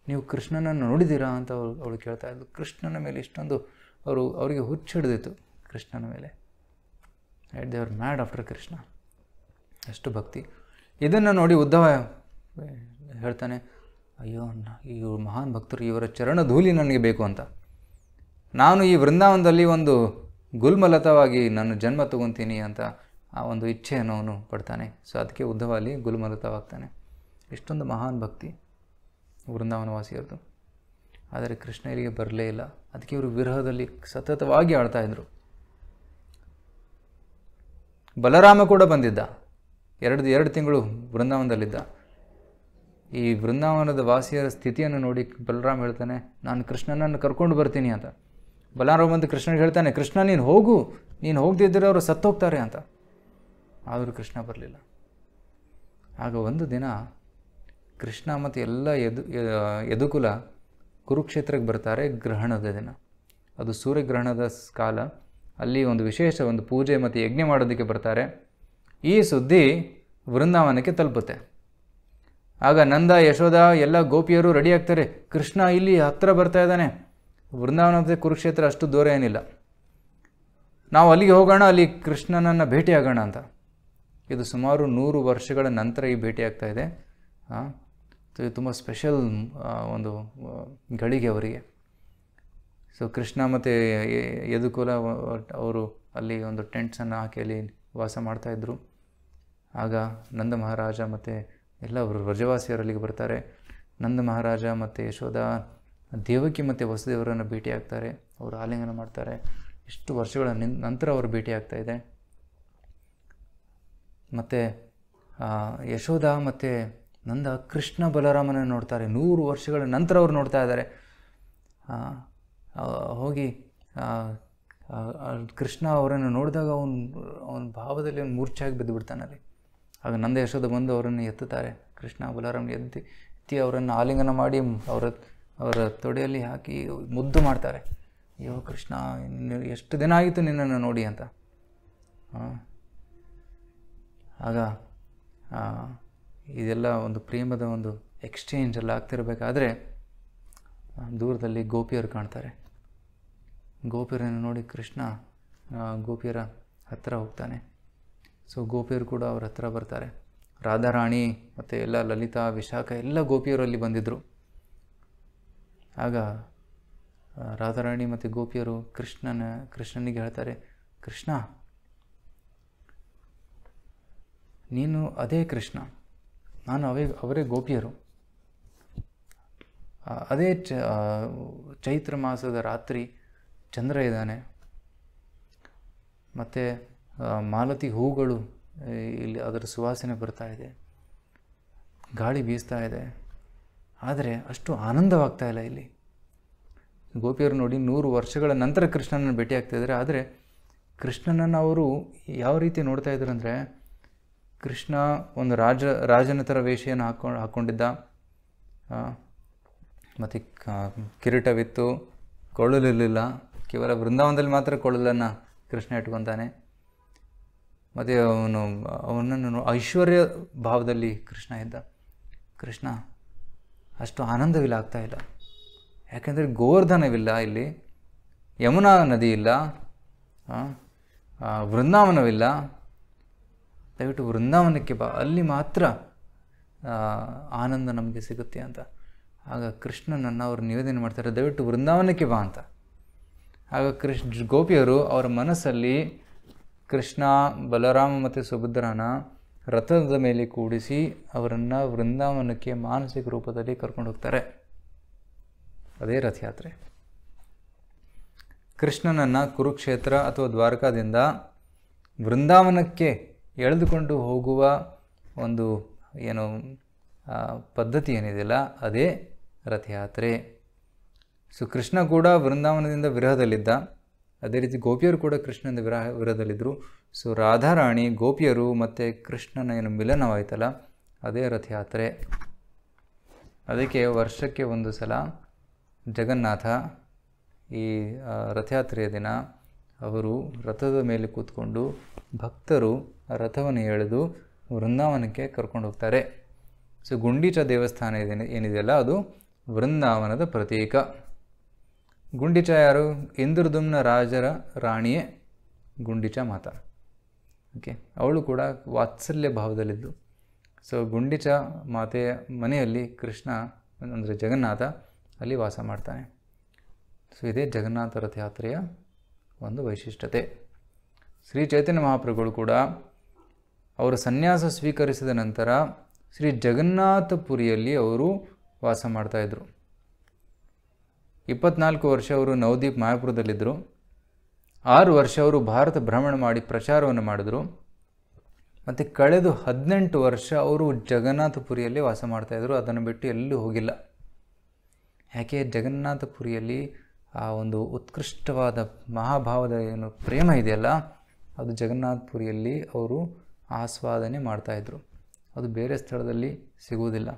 ನೀವು ಕೃಷ್ಣನನ್ನು ನೋಡಿದ್ದೀರಾ ಅಂತ ಅವಳು ಅವಳು ಕೇಳ್ತಾ ಇದ್ಲು ಕೃಷ್ಣನ ಮೇಲೆ ಇಷ್ಟೊಂದು ಅವರು ಅವರಿಗೆ ಹುಚ್ಚಿಡ್ದಿತ್ತು ಕೃಷ್ಣನ ಮೇಲೆ ದೇ ದೇವರ್ ಮ್ಯಾಡ್ ಆಫ್ಟರ್ ಕೃಷ್ಣ ಅಷ್ಟು ಭಕ್ತಿ ಇದನ್ನು ನೋಡಿ ಉದ್ದವ ಹೇಳ್ತಾನೆ ಅಯ್ಯೋ ಇವರು ಮಹಾನ್ ಭಕ್ತರು ಇವರ ಚರಣಧೂಲಿ ನನಗೆ ಬೇಕು ಅಂತ ನಾನು ಈ ವೃಂದಾವನದಲ್ಲಿ ಒಂದು ಗುಲ್ಮಲತವಾಗಿ ನನ್ನ ಜನ್ಮ ತಗೊತೀನಿ ಅಂತ ಆ ಒಂದು ಇಚ್ಛೆಯನ್ನು ಅವನು ಪಡ್ತಾನೆ ಸೊ ಅದಕ್ಕೆ ಉದ್ಧವ ಅಲ್ಲಿ ಗುಲ್ಮಲತವಾಗ್ತಾನೆ ಇಷ್ಟೊಂದು ಮಹಾನ್ ಭಕ್ತಿ ವೃಂದಾವನವಾಸಿಯರದು ಆದರೆ ಕೃಷ್ಣ ಇಲ್ಲಿಗೆ ಬರಲೇ ಇಲ್ಲ ಅದಕ್ಕೆ ಇವರು ವಿರಹದಲ್ಲಿ ಸತತವಾಗಿ ಇದ್ರು ಬಲರಾಮ ಕೂಡ ಬಂದಿದ್ದ ಎರಡು ಎರಡು ತಿಂಗಳು ವೃಂದಾವನದಲ್ಲಿದ್ದ ಈ ಬೃಂದಾವನದ ವಾಸಿಯರ ಸ್ಥಿತಿಯನ್ನು ನೋಡಿ ಬಲರಾಮ್ ಹೇಳ್ತಾನೆ ನಾನು ಕೃಷ್ಣನನ್ನು ಕರ್ಕೊಂಡು ಬರ್ತೀನಿ ಅಂತ ಬಲರಾಮ್ ಬಂದು ಕೃಷ್ಣನಿಗೆ ಹೇಳ್ತಾನೆ ಕೃಷ್ಣ ನೀನು ಹೋಗು ನೀನು ಹೋಗದಿದ್ದರೆ ಅವರು ಸತ್ತೋಗ್ತಾರೆ ಅಂತ ಆದರೂ ಕೃಷ್ಣ ಬರಲಿಲ್ಲ ಆಗ ಒಂದು ದಿನ ಕೃಷ್ಣ ಮತ್ತು ಎಲ್ಲ ಯದು ಯದುಕುಲ ಕುರುಕ್ಷೇತ್ರಕ್ಕೆ ಬರ್ತಾರೆ ಗ್ರಹಣದ ದಿನ ಅದು ಸೂರ್ಯಗ್ರಹಣದ ಕಾಲ ಅಲ್ಲಿ ಒಂದು ವಿಶೇಷ ಒಂದು ಪೂಜೆ ಮತ್ತು ಯಜ್ಞ ಮಾಡೋದಕ್ಕೆ ಬರ್ತಾರೆ ಈ ಸುದ್ದಿ ವೃಂದಾವನಕ್ಕೆ ತಲುಪುತ್ತೆ ಆಗ ನಂದ ಯಶೋಧ ಎಲ್ಲ ಗೋಪಿಯರು ರೆಡಿ ಆಗ್ತಾರೆ ಕೃಷ್ಣ ಇಲ್ಲಿ ಹತ್ತಿರ ಬರ್ತಾ ಇದ್ದಾನೆ ವೃಂದಾವನದ ಕುರುಕ್ಷೇತ್ರ ಅಷ್ಟು ದೂರ ಏನಿಲ್ಲ ನಾವು ಅಲ್ಲಿಗೆ ಹೋಗೋಣ ಅಲ್ಲಿ ಕೃಷ್ಣನನ್ನು ಭೇಟಿ ಆಗೋಣ ಅಂತ ಇದು ಸುಮಾರು ನೂರು ವರ್ಷಗಳ ನಂತರ ಈ ಭೇಟಿ ಆಗ್ತಾ ಇದೆ ಹಾಂ ಇದು ತುಂಬ ಸ್ಪೆಷಲ್ ಒಂದು ಗಳಿಗೆ ಅವರಿಗೆ ಸೊ ಕೃಷ್ಣ ಮತ್ತು ಯದುಕುಲ ಅವರು ಅಲ್ಲಿ ಒಂದು ಟೆಂಟ್ಸನ್ನು ಹಾಕಿ ಅಲ್ಲಿ ವಾಸ ಮಾಡ್ತಾಯಿದ್ರು ಆಗ ನಂದ ಮಹಾರಾಜ ಮತ್ತು ಎಲ್ಲ ಅವರು ವ್ರಜವಾಸಿಯವರು ಅಲ್ಲಿಗೆ ಬರ್ತಾರೆ ನಂದ ಮಹಾರಾಜ ಮತ್ತು ಯಶೋಧ ದೇವಕಿ ಮತ್ತು ವಸುದೇವರನ್ನು ಭೇಟಿ ಆಗ್ತಾರೆ ಅವರು ಆಲಿಂಗನ ಮಾಡ್ತಾರೆ ಇಷ್ಟು ವರ್ಷಗಳ ನಿನ್ ನಂತರ ಅವರು ಭೇಟಿ ಆಗ್ತಾ ಇದೆ ಮತ್ತು ಯಶೋಧ ಮತ್ತು ನಂದ ಕೃಷ್ಣ ಬಲರಾಮನ ನೋಡ್ತಾರೆ ನೂರು ವರ್ಷಗಳ ನಂತರ ಅವ್ರು ನೋಡ್ತಾ ಇದ್ದಾರೆ ಹೋಗಿ ಕೃಷ್ಣ ಅವರನ್ನು ನೋಡಿದಾಗ ಅವನು ಅವನ ಭಾವದಲ್ಲಿ ಅವ್ನು ಮೂರ್ಛೆಯಾಗಿ ಬಿದ್ದು ಆಗ ನಂದ ಯಶೋಧ ಬಂದು ಅವರನ್ನು ಎತ್ತುತ್ತಾರೆ ಕೃಷ್ಣ ಬಲರಾಮ್ ಎದ್ದು ಎತ್ತಿ ಅವರನ್ನು ಆಲಿಂಗನ ಮಾಡಿ ಅವರ ಅವರ ತೊಡೆಯಲ್ಲಿ ಹಾಕಿ ಮುದ್ದು ಮಾಡ್ತಾರೆ ಅಯ್ಯೋ ಕೃಷ್ಣ ಎಷ್ಟು ದಿನ ಆಯಿತು ನಿನ್ನನ್ನು ನೋಡಿ ಅಂತ ಆಗ ಇದೆಲ್ಲ ಒಂದು ಪ್ರೇಮದ ಒಂದು ಎಕ್ಸ್ಚೇಂಜ್ ಎಲ್ಲ ಆಗ್ತಿರಬೇಕಾದ್ರೆ ದೂರದಲ್ಲಿ ಗೋಪಿಯರು ಕಾಣ್ತಾರೆ ಗೋಪಿಯರನ್ನು ನೋಡಿ ಕೃಷ್ಣ ಗೋಪಿಯರ ಹತ್ತಿರ ಹೋಗ್ತಾನೆ ಸೊ ಗೋಪಿಯರು ಕೂಡ ಅವ್ರ ಹತ್ರ ಬರ್ತಾರೆ ರಾಧಾರಾಣಿ ಮತ್ತು ಎಲ್ಲ ಲಲಿತಾ ವಿಶಾಖ ಎಲ್ಲ ಗೋಪಿಯರಲ್ಲಿ ಬಂದಿದ್ದರು ಆಗ ರಾಧಾರಾಣಿ ಮತ್ತು ಗೋಪಿಯರು ಕೃಷ್ಣನ ಕೃಷ್ಣನಿಗೆ ಹೇಳ್ತಾರೆ ಕೃಷ್ಣ ನೀನು ಅದೇ ಕೃಷ್ಣ ನಾನು ಅವೇ ಅವರೇ ಗೋಪಿಯರು ಅದೇ ಚೈತ್ರ ಮಾಸದ ರಾತ್ರಿ ಚಂದ್ರ ಇದ್ದಾನೆ ಮತ್ತು ಮಾಲತಿ ಹೂಗಳು ಇಲ್ಲಿ ಅದರ ಸುವಾಸನೆ ಬರ್ತಾ ಇದೆ ಗಾಳಿ ಬೀಸ್ತಾ ಇದೆ ಆದರೆ ಅಷ್ಟು ಆನಂದವಾಗ್ತಾ ಇಲ್ಲ ಇಲ್ಲಿ ಗೋಪಿಯರು ನೋಡಿ ನೂರು ವರ್ಷಗಳ ನಂತರ ಕೃಷ್ಣನನ್ನು ಭೇಟಿ ಇದ್ದಾರೆ ಆದರೆ ಕೃಷ್ಣನನ್ನು ಅವರು ಯಾವ ರೀತಿ ನೋಡ್ತಾ ಇದ್ರು ಅಂದರೆ ಕೃಷ್ಣ ಒಂದು ರಾಜ ರಾಜನ ಥರ ವೇಷೆಯನ್ನು ಹಾಕೊಂಡು ಹಾಕ್ಕೊಂಡಿದ್ದ ಮತ್ತು ಕಿರೀಟವಿತ್ತು ಕೊಳ್ಳಲಿರಲಿಲ್ಲ ಕೇವಲ ಬೃಂದಾವನದಲ್ಲಿ ಮಾತ್ರ ಕೊಳ್ಳಲನ್ನು ಕೃಷ್ಣ ಇಟ್ಕೊತಾನೆ ಮತ್ತು ಅವನು ಅವನನ್ನು ಐಶ್ವರ್ಯ ಭಾವದಲ್ಲಿ ಕೃಷ್ಣ ಇದ್ದ ಕೃಷ್ಣ ಅಷ್ಟು ಆನಂದವಿಲ್ಲ ಆಗ್ತಾ ಇಲ್ಲ ಯಾಕೆಂದರೆ ಗೋವರ್ಧನವಿಲ್ಲ ಇಲ್ಲಿ ಯಮುನಾ ನದಿ ಇಲ್ಲ ವೃಂದಾವನವಿಲ್ಲ ದಯವಿಟ್ಟು ವೃಂದಾವನಕ್ಕೆ ಬಾ ಅಲ್ಲಿ ಮಾತ್ರ ಆನಂದ ನಮಗೆ ಸಿಗುತ್ತೆ ಅಂತ ಆಗ ಕೃಷ್ಣನನ್ನು ಅವರು ನಿವೇದನೆ ಮಾಡ್ತಾರೆ ದಯವಿಟ್ಟು ವೃಂದಾವನಕ್ಕೆ ಬಾ ಅಂತ ಆಗ ಕೃಷ್ಣ ಗೋಪಿಯವರು ಅವರ ಮನಸ್ಸಲ್ಲಿ ಕೃಷ್ಣ ಬಲರಾಮ ಮತ್ತು ಸುಭದ್ರನ ರಥದ ಮೇಲೆ ಕೂಡಿಸಿ ಅವರನ್ನು ವೃಂದಾವನಕ್ಕೆ ಮಾನಸಿಕ ರೂಪದಲ್ಲಿ ಕರ್ಕೊಂಡು ಹೋಗ್ತಾರೆ ಅದೇ ರಥಯಾತ್ರೆ ಕೃಷ್ಣನನ್ನು ಕುರುಕ್ಷೇತ್ರ ಅಥವಾ ದ್ವಾರಕಾದಿಂದ ವೃಂದಾವನಕ್ಕೆ ಎಳೆದುಕೊಂಡು ಹೋಗುವ ಒಂದು ಏನು ಪದ್ಧತಿ ಏನಿದೆಯಲ್ಲ ಅದೇ ರಥಯಾತ್ರೆ ಸೊ ಕೃಷ್ಣ ಕೂಡ ವೃಂದಾವನದಿಂದ ವಿರಹದಲ್ಲಿದ್ದ ಅದೇ ರೀತಿ ಗೋಪಿಯರು ಕೂಡ ಕೃಷ್ಣನ ವಿರಹ ವಿರದಲ್ಲಿದ್ದರು ಸೊ ರಾಧಾರಾಣಿ ಗೋಪಿಯರು ಮತ್ತು ಕೃಷ್ಣನ ಏನು ಮಿಲನವಾಯ್ತಲ್ಲ ಅದೇ ರಥಯಾತ್ರೆ ಅದಕ್ಕೆ ವರ್ಷಕ್ಕೆ ಒಂದು ಸಲ ಜಗನ್ನಾಥ ಈ ರಥಯಾತ್ರೆಯ ದಿನ ಅವರು ರಥದ ಮೇಲೆ ಕೂತ್ಕೊಂಡು ಭಕ್ತರು ರಥವನ್ನು ಎಳೆದು ವೃಂದಾವನಕ್ಕೆ ಕರ್ಕೊಂಡು ಹೋಗ್ತಾರೆ ಸೊ ಗುಂಡೀಚ ದೇವಸ್ಥಾನ ಏನಿದೆಯಲ್ಲ ಅದು ವೃಂದಾವನದ ಪ್ರತೀಕ ಗುಂಡಿಚ ಯಾರು ಇಂದ್ರದುಮ್ನ ರಾಜರ ರಾಣಿಯೇ ಗುಂಡಿಚ ಮಾತ ಓಕೆ ಅವಳು ಕೂಡ ವಾತ್ಸಲ್ಯ ಭಾವದಲ್ಲಿದ್ದು ಸೊ ಗುಂಡಿಚ ಮಾತೆಯ ಮನೆಯಲ್ಲಿ ಕೃಷ್ಣ ಅಂದರೆ ಜಗನ್ನಾಥ ಅಲ್ಲಿ ವಾಸ ಮಾಡ್ತಾನೆ ಸೊ ಇದೇ ಜಗನ್ನಾಥ ರಥಯಾತ್ರೆಯ ಒಂದು ವೈಶಿಷ್ಟ್ಯತೆ ಶ್ರೀ ಚೈತನ್ಯ ಮಹಾಪ್ರಭುಗಳು ಕೂಡ ಅವರು ಸನ್ಯಾಸ ಸ್ವೀಕರಿಸಿದ ನಂತರ ಶ್ರೀ ಜಗನ್ನಾಥಪುರಿಯಲ್ಲಿ ಅವರು ವಾಸ ಮಾಡ್ತಾಯಿದ್ರು ಇಪ್ಪತ್ನಾಲ್ಕು ವರ್ಷ ಅವರು ನವದೀಪ್ ಮಾಯಾಪುರದಲ್ಲಿದ್ದರು ಆರು ವರ್ಷ ಅವರು ಭಾರತ ಭ್ರಮಣ ಮಾಡಿ ಪ್ರಚಾರವನ್ನು ಮಾಡಿದರು ಮತ್ತು ಕಳೆದು ಹದಿನೆಂಟು ವರ್ಷ ಅವರು ಜಗನ್ನಾಥಪುರಿಯಲ್ಲಿ ವಾಸ ಮಾಡ್ತಾಯಿದ್ರು ಅದನ್ನು ಬಿಟ್ಟು ಎಲ್ಲೂ ಹೋಗಿಲ್ಲ ಯಾಕೆ ಜಗನ್ನಾಥಪುರಿಯಲ್ಲಿ ಆ ಒಂದು ಉತ್ಕೃಷ್ಟವಾದ ಮಹಾಭಾವದ ಏನು ಪ್ರೇಮ ಇದೆಯಲ್ಲ ಅದು ಜಗನ್ನಾಥಪುರಿಯಲ್ಲಿ ಅವರು ಆಸ್ವಾದನೆ ಮಾಡ್ತಾಯಿದ್ರು ಅದು ಬೇರೆ ಸ್ಥಳದಲ್ಲಿ ಸಿಗುವುದಿಲ್ಲ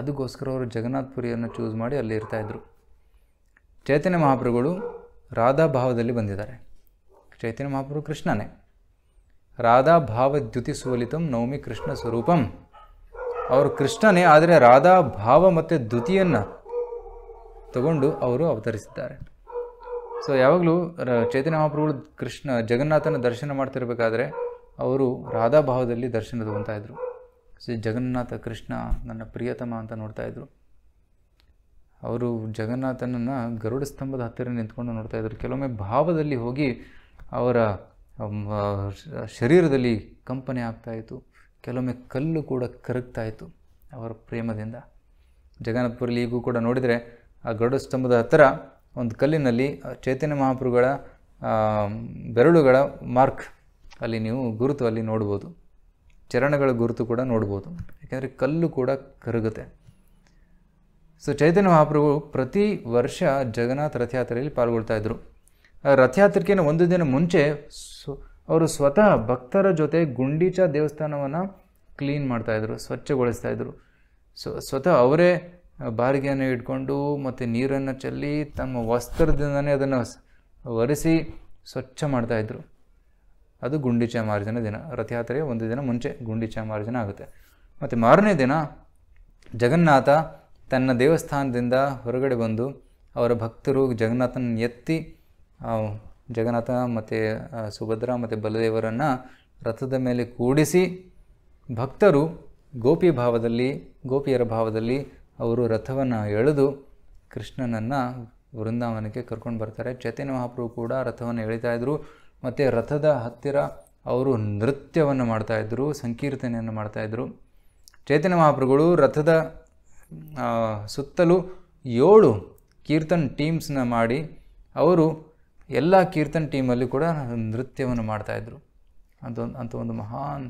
ಅದಕ್ಕೋಸ್ಕರ ಅವರು ಜಗನ್ನಾಥಪುರಿಯನ್ನು ಚೂಸ್ ಮಾಡಿ ಅಲ್ಲಿ ಇರ್ತಾಯಿದ್ರು ಚೈತನ್ಯ ಮಹಾಪ್ರಭುಗಳು ರಾಧಾಭಾವದಲ್ಲಿ ಭಾವದಲ್ಲಿ ಬಂದಿದ್ದಾರೆ ಚೈತನ್ಯ ಮಹಾಪ್ರಭು ಕೃಷ್ಣನೇ ರಾಧಾ ದ್ಯುತಿ ಸೋಲಿತಂ ನವಮಿ ಕೃಷ್ಣ ಸ್ವರೂಪಂ ಅವರು ಕೃಷ್ಣನೇ ಆದರೆ ರಾಧಾ ಭಾವ ಮತ್ತು ದ್ಯುತಿಯನ್ನು ತಗೊಂಡು ಅವರು ಅವತರಿಸಿದ್ದಾರೆ ಸೊ ಯಾವಾಗಲೂ ಚೈತನ್ಯ ಮಹಾಪ್ರಭುಗಳು ಕೃಷ್ಣ ಜಗನ್ನಾಥನ ದರ್ಶನ ಮಾಡ್ತಿರ್ಬೇಕಾದ್ರೆ ಅವರು ರಾಧಾಭಾವದಲ್ಲಿ ದರ್ಶನ ತಗೊತಾ ಶ್ರೀ ಜಗನ್ನಾಥ ಕೃಷ್ಣ ನನ್ನ ಪ್ರಿಯತಮ ಅಂತ ನೋಡ್ತಾ ಇದ್ದರು ಅವರು ಜಗನ್ನಾಥನನ್ನು ಗರುಡ ಸ್ತಂಭದ ಹತ್ತಿರ ನಿಂತ್ಕೊಂಡು ನೋಡ್ತಾ ಇದ್ದರು ಕೆಲವೊಮ್ಮೆ ಭಾವದಲ್ಲಿ ಹೋಗಿ ಅವರ ಶರೀರದಲ್ಲಿ ಕಂಪನೆ ಆಗ್ತಾಯಿತ್ತು ಕೆಲವೊಮ್ಮೆ ಕಲ್ಲು ಕೂಡ ಕರಗ್ತಾಯಿತ್ತು ಅವರ ಪ್ರೇಮದಿಂದ ಜಗನ್ನಾಥಪುರಲ್ಲಿ ಈಗೂ ಕೂಡ ನೋಡಿದರೆ ಆ ಗರುಡ ಸ್ತಂಭದ ಹತ್ತಿರ ಒಂದು ಕಲ್ಲಿನಲ್ಲಿ ಚೈತನ್ಯ ಮಹಾಪುರುಗಳ ಬೆರಳುಗಳ ಮಾರ್ಕ್ ಅಲ್ಲಿ ನೀವು ಗುರುತು ಅಲ್ಲಿ ನೋಡ್ಬೋದು ಚರಣಗಳ ಗುರುತು ಕೂಡ ನೋಡ್ಬೋದು ಯಾಕೆಂದರೆ ಕಲ್ಲು ಕೂಡ ಕರಗುತ್ತೆ ಸೊ ಚೈತನ್ಯ ಮಹಾಪ್ರಭು ಪ್ರತಿ ವರ್ಷ ಜಗನ್ನಾಥ ರಥಯಾತ್ರೆಯಲ್ಲಿ ಪಾಲ್ಗೊಳ್ತಾ ಇದ್ದರು ರಥಯಾತ್ರಿಕೆಯ ಒಂದು ದಿನ ಮುಂಚೆ ಅವರು ಸ್ವತಃ ಭಕ್ತರ ಜೊತೆ ಗುಂಡೀಚ ದೇವಸ್ಥಾನವನ್ನು ಕ್ಲೀನ್ ಮಾಡ್ತಾಯಿದ್ರು ಸ್ವಚ್ಛಗೊಳಿಸ್ತಾಯಿದ್ರು ಸೊ ಸ್ವತಃ ಅವರೇ ಬಾರಿಗೆಯನ್ನು ಇಟ್ಕೊಂಡು ಮತ್ತು ನೀರನ್ನು ಚೆಲ್ಲಿ ತಮ್ಮ ವಸ್ತ್ರದಿಂದನೇ ಅದನ್ನು ಒರೆಸಿ ಸ್ವಚ್ಛ ಮಾಡ್ತಾಯಿದ್ರು ಅದು ಗುಂಡಿಚ ಮಾರ್ಜನ ದಿನ ರಥಯಾತ್ರೆಯ ಒಂದು ದಿನ ಮುಂಚೆ ಗುಂಡಿಚ ಮಾರ್ಜನ ಆಗುತ್ತೆ ಮತ್ತು ಮಾರನೇ ದಿನ ಜಗನ್ನಾಥ ತನ್ನ ದೇವಸ್ಥಾನದಿಂದ ಹೊರಗಡೆ ಬಂದು ಅವರ ಭಕ್ತರು ಜಗನ್ನಾಥನ ಎತ್ತಿ ಜಗನ್ನಾಥ ಮತ್ತು ಸುಭದ್ರ ಮತ್ತು ಬಲದೇವರನ್ನು ರಥದ ಮೇಲೆ ಕೂಡಿಸಿ ಭಕ್ತರು ಗೋಪಿ ಭಾವದಲ್ಲಿ ಗೋಪಿಯರ ಭಾವದಲ್ಲಿ ಅವರು ರಥವನ್ನು ಎಳೆದು ಕೃಷ್ಣನನ್ನು ವೃಂದಾವನಕ್ಕೆ ಕರ್ಕೊಂಡು ಬರ್ತಾರೆ ಚೈತನ್ಯ ಮಹಾಪ್ರಭು ಕೂಡ ರಥವನ್ನು ಇದ್ದರು ಮತ್ತು ರಥದ ಹತ್ತಿರ ಅವರು ನೃತ್ಯವನ್ನು ಮಾಡ್ತಾಯಿದ್ರು ಸಂಕೀರ್ತನೆಯನ್ನು ಮಾಡ್ತಾಯಿದ್ರು ಚೈತನ್ಯ ಮಹಾಪ್ರಭುಗಳು ರಥದ ಸುತ್ತಲೂ ಏಳು ಕೀರ್ತನ್ ಟೀಮ್ಸ್ನ ಮಾಡಿ ಅವರು ಎಲ್ಲ ಕೀರ್ತನ್ ಟೀಮಲ್ಲಿ ಕೂಡ ನೃತ್ಯವನ್ನು ಮಾಡ್ತಾಯಿದ್ರು ಅಂತ ಅಂತ ಒಂದು ಮಹಾನ್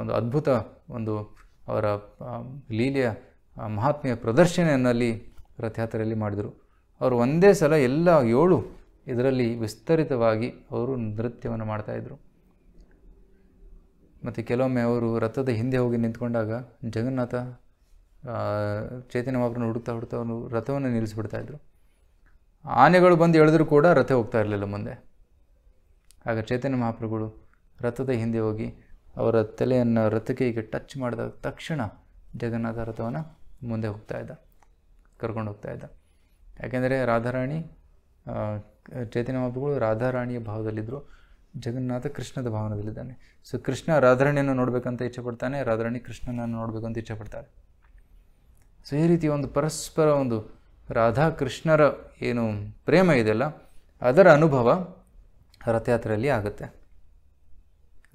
ಒಂದು ಅದ್ಭುತ ಒಂದು ಅವರ ಲೀಲೆಯ ಮಹಾತ್ಮೆಯ ಪ್ರದರ್ಶನೆಯಲ್ಲಿ ರಥಯಾತ್ರೆಯಲ್ಲಿ ಮಾಡಿದರು ಅವರು ಒಂದೇ ಸಲ ಎಲ್ಲ ಏಳು ಇದರಲ್ಲಿ ವಿಸ್ತರಿತವಾಗಿ ಅವರು ನೃತ್ಯವನ್ನು ಮಾಡ್ತಾಯಿದ್ರು ಮತ್ತು ಕೆಲವೊಮ್ಮೆ ಅವರು ರಥದ ಹಿಂದೆ ಹೋಗಿ ನಿಂತ್ಕೊಂಡಾಗ ಜಗನ್ನಾಥ ಚೈತನ್ಯ ಮಹಾಪ್ರಭುನ ಹುಡುಕ್ತಾ ಹುಡುಕ್ತಾ ಅವರು ರಥವನ್ನು ನಿಲ್ಲಿಸ್ಬಿಡ್ತಾಯಿದ್ರು ಆನೆಗಳು ಬಂದು ಎಳೆದ್ರೂ ಕೂಡ ರಥ ಹೋಗ್ತಾ ಇರಲಿಲ್ಲ ಮುಂದೆ ಆಗ ಚೈತನ್ಯ ಮಹಾಪ್ರಭುಗಳು ರಥದ ಹಿಂದೆ ಹೋಗಿ ಅವರ ತಲೆಯನ್ನು ರಥಕ್ಕೆ ಟಚ್ ಮಾಡಿದಾಗ ತಕ್ಷಣ ಜಗನ್ನಾಥ ರಥವನ್ನು ಮುಂದೆ ಹೋಗ್ತಾ ಇದ್ದ ಕರ್ಕೊಂಡು ಹೋಗ್ತಾ ಇದ್ದ ಯಾಕೆಂದರೆ ರಾಧಾರಾಣಿ ಚೈತನ್ಯ ಮಹಾಪ್ರಭುಗಳು ರಾಧಾರಾಣಿಯ ಭಾವದಲ್ಲಿದ್ದರು ಜಗನ್ನಾಥ ಕೃಷ್ಣದ ಭಾವನದಲ್ಲಿದ್ದಾನೆ ಸೊ ಕೃಷ್ಣ ರಾಧಾರಣಿಯನ್ನು ನೋಡಬೇಕಂತ ಇಚ್ಛೆ ಪಡ್ತಾನೆ ರಾಧಾರಾಣಿ ಕೃಷ್ಣನನ್ನು ನೋಡಬೇಕಂತ ಇಚ್ಛೆ ಸೊ ಈ ರೀತಿ ಒಂದು ಪರಸ್ಪರ ಒಂದು ರಾಧಾ ಕೃಷ್ಣರ ಏನು ಪ್ರೇಮ ಇದೆಯಲ್ಲ ಅದರ ಅನುಭವ ರಥಯಾತ್ರೆಯಲ್ಲಿ ಆಗುತ್ತೆ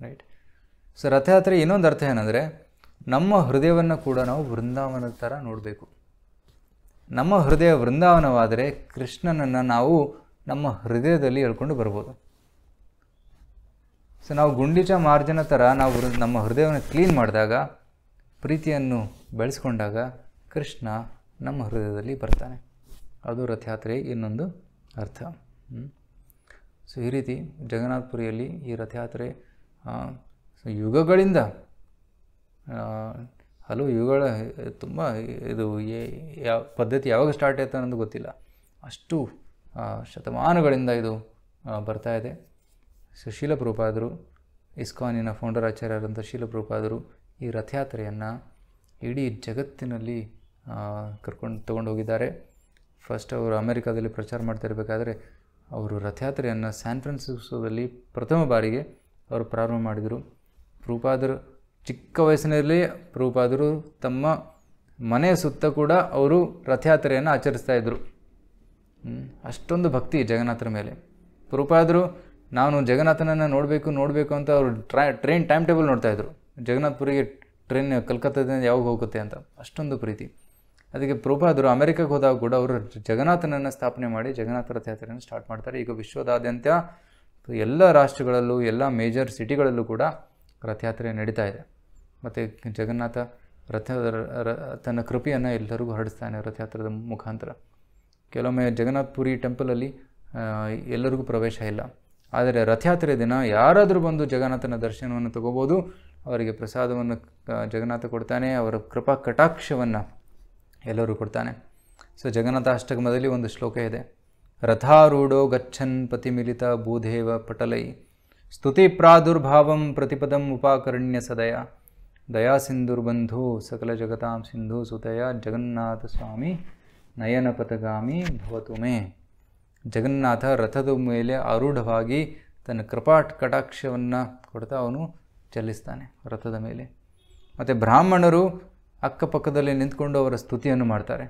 ರೈಟ್ ಸೊ ರಥಯಾತ್ರೆ ಇನ್ನೊಂದು ಅರ್ಥ ಏನಂದರೆ ನಮ್ಮ ಹೃದಯವನ್ನು ಕೂಡ ನಾವು ವೃಂದಾವನದ ಥರ ನೋಡಬೇಕು ನಮ್ಮ ಹೃದಯ ವೃಂದಾವನವಾದರೆ ಕೃಷ್ಣನನ್ನು ನಾವು ನಮ್ಮ ಹೃದಯದಲ್ಲಿ ಹೇಳ್ಕೊಂಡು ಬರ್ಬೋದು ಸೊ ನಾವು ಗುಂಡಿಚ ಮಾರ್ಜನ ಥರ ನಾವು ನಮ್ಮ ಹೃದಯವನ್ನು ಕ್ಲೀನ್ ಮಾಡಿದಾಗ ಪ್ರೀತಿಯನ್ನು ಬೆಳೆಸ್ಕೊಂಡಾಗ ಕೃಷ್ಣ ನಮ್ಮ ಹೃದಯದಲ್ಲಿ ಬರ್ತಾನೆ ಅದು ರಥಯಾತ್ರೆ ಇನ್ನೊಂದು ಅರ್ಥ ಸೊ ಈ ರೀತಿ ಜಗನ್ನಾಥಪುರಿಯಲ್ಲಿ ಈ ರಥಯಾತ್ರೆ ಸೊ ಯುಗಗಳಿಂದ ಹಲವು ಯುಗಗಳ ತುಂಬ ಇದು ಯಾವ ಪದ್ಧತಿ ಯಾವಾಗ ಸ್ಟಾರ್ಟ್ ಆಯ್ತು ಅನ್ನೋದು ಗೊತ್ತಿಲ್ಲ ಅಷ್ಟು ಶತಮಾನಗಳಿಂದ ಇದು ಬರ್ತಾ ಇದೆ ಸೊ ಶೀಲಪ್ರೂಪಾದರು ಇಸ್ಕಾನಿನ ಫೌಂಡರ್ ಆಚಾರ್ಯರಂಥ ಶೀಲಪ್ರೂಪಾದರು ಈ ರಥಯಾತ್ರೆಯನ್ನು ಇಡೀ ಜಗತ್ತಿನಲ್ಲಿ ಕರ್ಕೊಂಡು ತೊಗೊಂಡು ಹೋಗಿದ್ದಾರೆ ಫಸ್ಟ್ ಅವರು ಅಮೆರಿಕಾದಲ್ಲಿ ಪ್ರಚಾರ ಮಾಡ್ತಾ ಇರಬೇಕಾದ್ರೆ ಅವರು ರಥಯಾತ್ರೆಯನ್ನು ಸ್ಯಾನ್ ಫ್ರಾನ್ಸಿಸ್ಕೋದಲ್ಲಿ ಪ್ರಥಮ ಬಾರಿಗೆ ಅವರು ಪ್ರಾರಂಭ ಮಾಡಿದರು ಪ್ರೂಪಾದರು ಚಿಕ್ಕ ವಯಸ್ಸಿನಲ್ಲಿ ಪ್ರೂಪಾದರು ತಮ್ಮ ಮನೆಯ ಸುತ್ತ ಕೂಡ ಅವರು ರಥಯಾತ್ರೆಯನ್ನು ಆಚರಿಸ್ತಾ ಇದ್ದರು ಅಷ್ಟೊಂದು ಭಕ್ತಿ ಜಗನ್ನಾಥರ ಮೇಲೆ ಪ್ರೂಪಾದರು ನಾನು ಜಗನ್ನಾಥನನ್ನು ನೋಡಬೇಕು ನೋಡಬೇಕು ಅಂತ ಅವರು ಟ್ರಾ ಟ್ರೈನ್ ಟೈಮ್ ಟೇಬಲ್ ನೋಡ್ತಾಯಿದ್ರು ಜಗನ್ನಾಥ್ಪುರಿಗೆ ಟ್ರೈನ್ ಕಲ್ಕತ್ತಾದಿಂದ ಯಾವಾಗ ಹೋಗುತ್ತೆ ಅಂತ ಅಷ್ಟೊಂದು ಪ್ರೀತಿ ಅದಕ್ಕೆ ಪ್ರಭಾದರು ಅಮೆರಿಕಕ್ಕೆ ಹೋದಾಗ ಕೂಡ ಅವರು ಜಗನ್ನಾಥನನ್ನು ಸ್ಥಾಪನೆ ಮಾಡಿ ಜಗನ್ನಾಥ ರಥಯಾತ್ರೆಯನ್ನು ಸ್ಟಾರ್ಟ್ ಮಾಡ್ತಾರೆ ಈಗ ವಿಶ್ವದಾದ್ಯಂತ ಎಲ್ಲ ರಾಷ್ಟ್ರಗಳಲ್ಲೂ ಎಲ್ಲ ಮೇಜರ್ ಸಿಟಿಗಳಲ್ಲೂ ಕೂಡ ರಥಯಾತ್ರೆ ನಡೀತಾ ಇದೆ ಮತ್ತು ಜಗನ್ನಾಥ ರಥ ತನ್ನ ಕೃಪೆಯನ್ನು ಎಲ್ಲರಿಗೂ ಹರಡಿಸ್ತಾನೆ ರಥಯಾತ್ರದ ಮುಖಾಂತರ ಕೆಲವೊಮ್ಮೆ ಜಗನ್ನಾಥ್ಪುರಿ ಟೆಂಪಲಲ್ಲಿ ಎಲ್ಲರಿಗೂ ಪ್ರವೇಶ ಇಲ್ಲ ಆದರೆ ರಥಯಾತ್ರೆ ದಿನ ಯಾರಾದರೂ ಬಂದು ಜಗನ್ನಾಥನ ದರ್ಶನವನ್ನು ತಗೋಬೋದು ಅವರಿಗೆ ಪ್ರಸಾದವನ್ನು ಜಗನ್ನಾಥ ಕೊಡ್ತಾನೆ ಅವರ ಕೃಪಾ ಕಟಾಕ್ಷವನ್ನು ಎಲ್ಲರೂ ಕೊಡ್ತಾನೆ ಸೊ ಜಗನ್ನಾಥ ಅಷ್ಟಗಮದಲ್ಲಿ ಒಂದು ಶ್ಲೋಕ ಇದೆ ರಥಾರೂಢೋ ಗಚ್ಚನ್ ಪತಿಮಿಲಿತ ಭೂದೇವ ಪಟಲೈ ಸ್ತುತಿ ಪ್ರಾದುರ್ಭಾವಂ ಪ್ರತಿಪದಂ ಉಪಾಕರ್ಣ್ಯ ಸದಯ ದಯಾ ಸಿಂಧುರ್ಬಂಧು ಸಕಲ ಜಗತಾಂ ಸಿಂಧು ಸುತಯ ಜಗನ್ನಾಥ ಸ್ವಾಮಿ ನಯನ ಪಥಗಾಮಿ ಭವತು ಮೇ ಜಗನ್ನಾಥ ರಥದ ಮೇಲೆ ಆರೂಢವಾಗಿ ತನ್ನ ಕೃಪಾ ಕಟಾಕ್ಷವನ್ನು ಕೊಡ್ತಾ ಅವನು ಚಲಿಸ್ತಾನೆ ರಥದ ಮೇಲೆ ಮತ್ತು ಬ್ರಾಹ್ಮಣರು ಅಕ್ಕಪಕ್ಕದಲ್ಲಿ ನಿಂತ್ಕೊಂಡು ಅವರ ಸ್ತುತಿಯನ್ನು ಮಾಡ್ತಾರೆ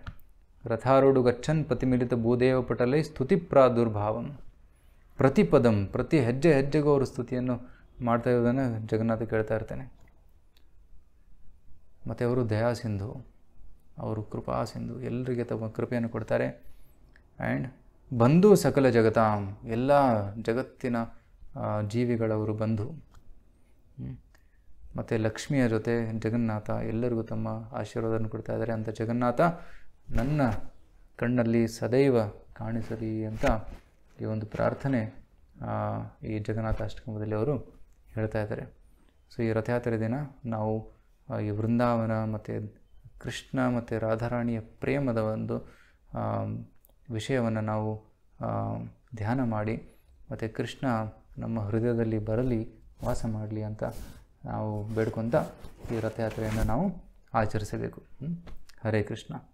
ರಥಾರೂಢ ಗಚ್ಚನ್ ಪತಿಮಿಲಿತ ಭೂದೇವ ಪಟಲೈ ಸ್ತುತಿ ಪ್ರಾದುರ್ಭಾವಂ ಪ್ರತಿ ಪದಂ ಪ್ರತಿ ಹೆಜ್ಜೆ ಹೆಜ್ಜೆಗೂ ಅವರು ಸ್ತುತಿಯನ್ನು ಮಾಡ್ತಾ ಇರೋದನ್ನು ಜಗನ್ನಾಥ ಕೇಳ್ತಾ ಇರ್ತಾನೆ ಮತ್ತು ಅವರು ದಯಾ ಸಿಂಧು ಅವರು ಕೃಪಾ ಸಿಂಧು ಎಲ್ಲರಿಗೆ ತಮ್ಮ ಕೃಪೆಯನ್ನು ಕೊಡ್ತಾರೆ ಆ್ಯಂಡ್ ಬಂಧು ಸಕಲ ಜಗತಾಂ ಎಲ್ಲ ಜಗತ್ತಿನ ಜೀವಿಗಳವರು ಬಂಧು ಮತ್ತು ಲಕ್ಷ್ಮಿಯ ಜೊತೆ ಜಗನ್ನಾಥ ಎಲ್ಲರಿಗೂ ತಮ್ಮ ಆಶೀರ್ವಾದವನ್ನು ಕೊಡ್ತಾ ಇದ್ದಾರೆ ಅಂತ ಜಗನ್ನಾಥ ನನ್ನ ಕಣ್ಣಲ್ಲಿ ಸದೈವ ಕಾಣಿಸಲಿ ಅಂತ ಈ ಒಂದು ಪ್ರಾರ್ಥನೆ ಈ ಜಗನ್ನಾಥ ಅಷ್ಟಕಂಬದಲ್ಲಿ ಅವರು ಹೇಳ್ತಾ ಇದ್ದಾರೆ ಸೊ ಈ ರಥಯಾತ್ರೆ ದಿನ ನಾವು ಈ ವೃಂದಾವನ ಮತ್ತು ಕೃಷ್ಣ ಮತ್ತು ರಾಧಾರಾಣಿಯ ಪ್ರೇಮದ ಒಂದು ವಿಷಯವನ್ನು ನಾವು ಧ್ಯಾನ ಮಾಡಿ ಮತ್ತು ಕೃಷ್ಣ ನಮ್ಮ ಹೃದಯದಲ್ಲಿ ಬರಲಿ ವಾಸ ಮಾಡಲಿ ಅಂತ ನಾವು ಬೇಡ್ಕೊತ ಈ ರಥಯಾತ್ರೆಯನ್ನು ನಾವು ಆಚರಿಸಬೇಕು ಹರೇ ಕೃಷ್ಣ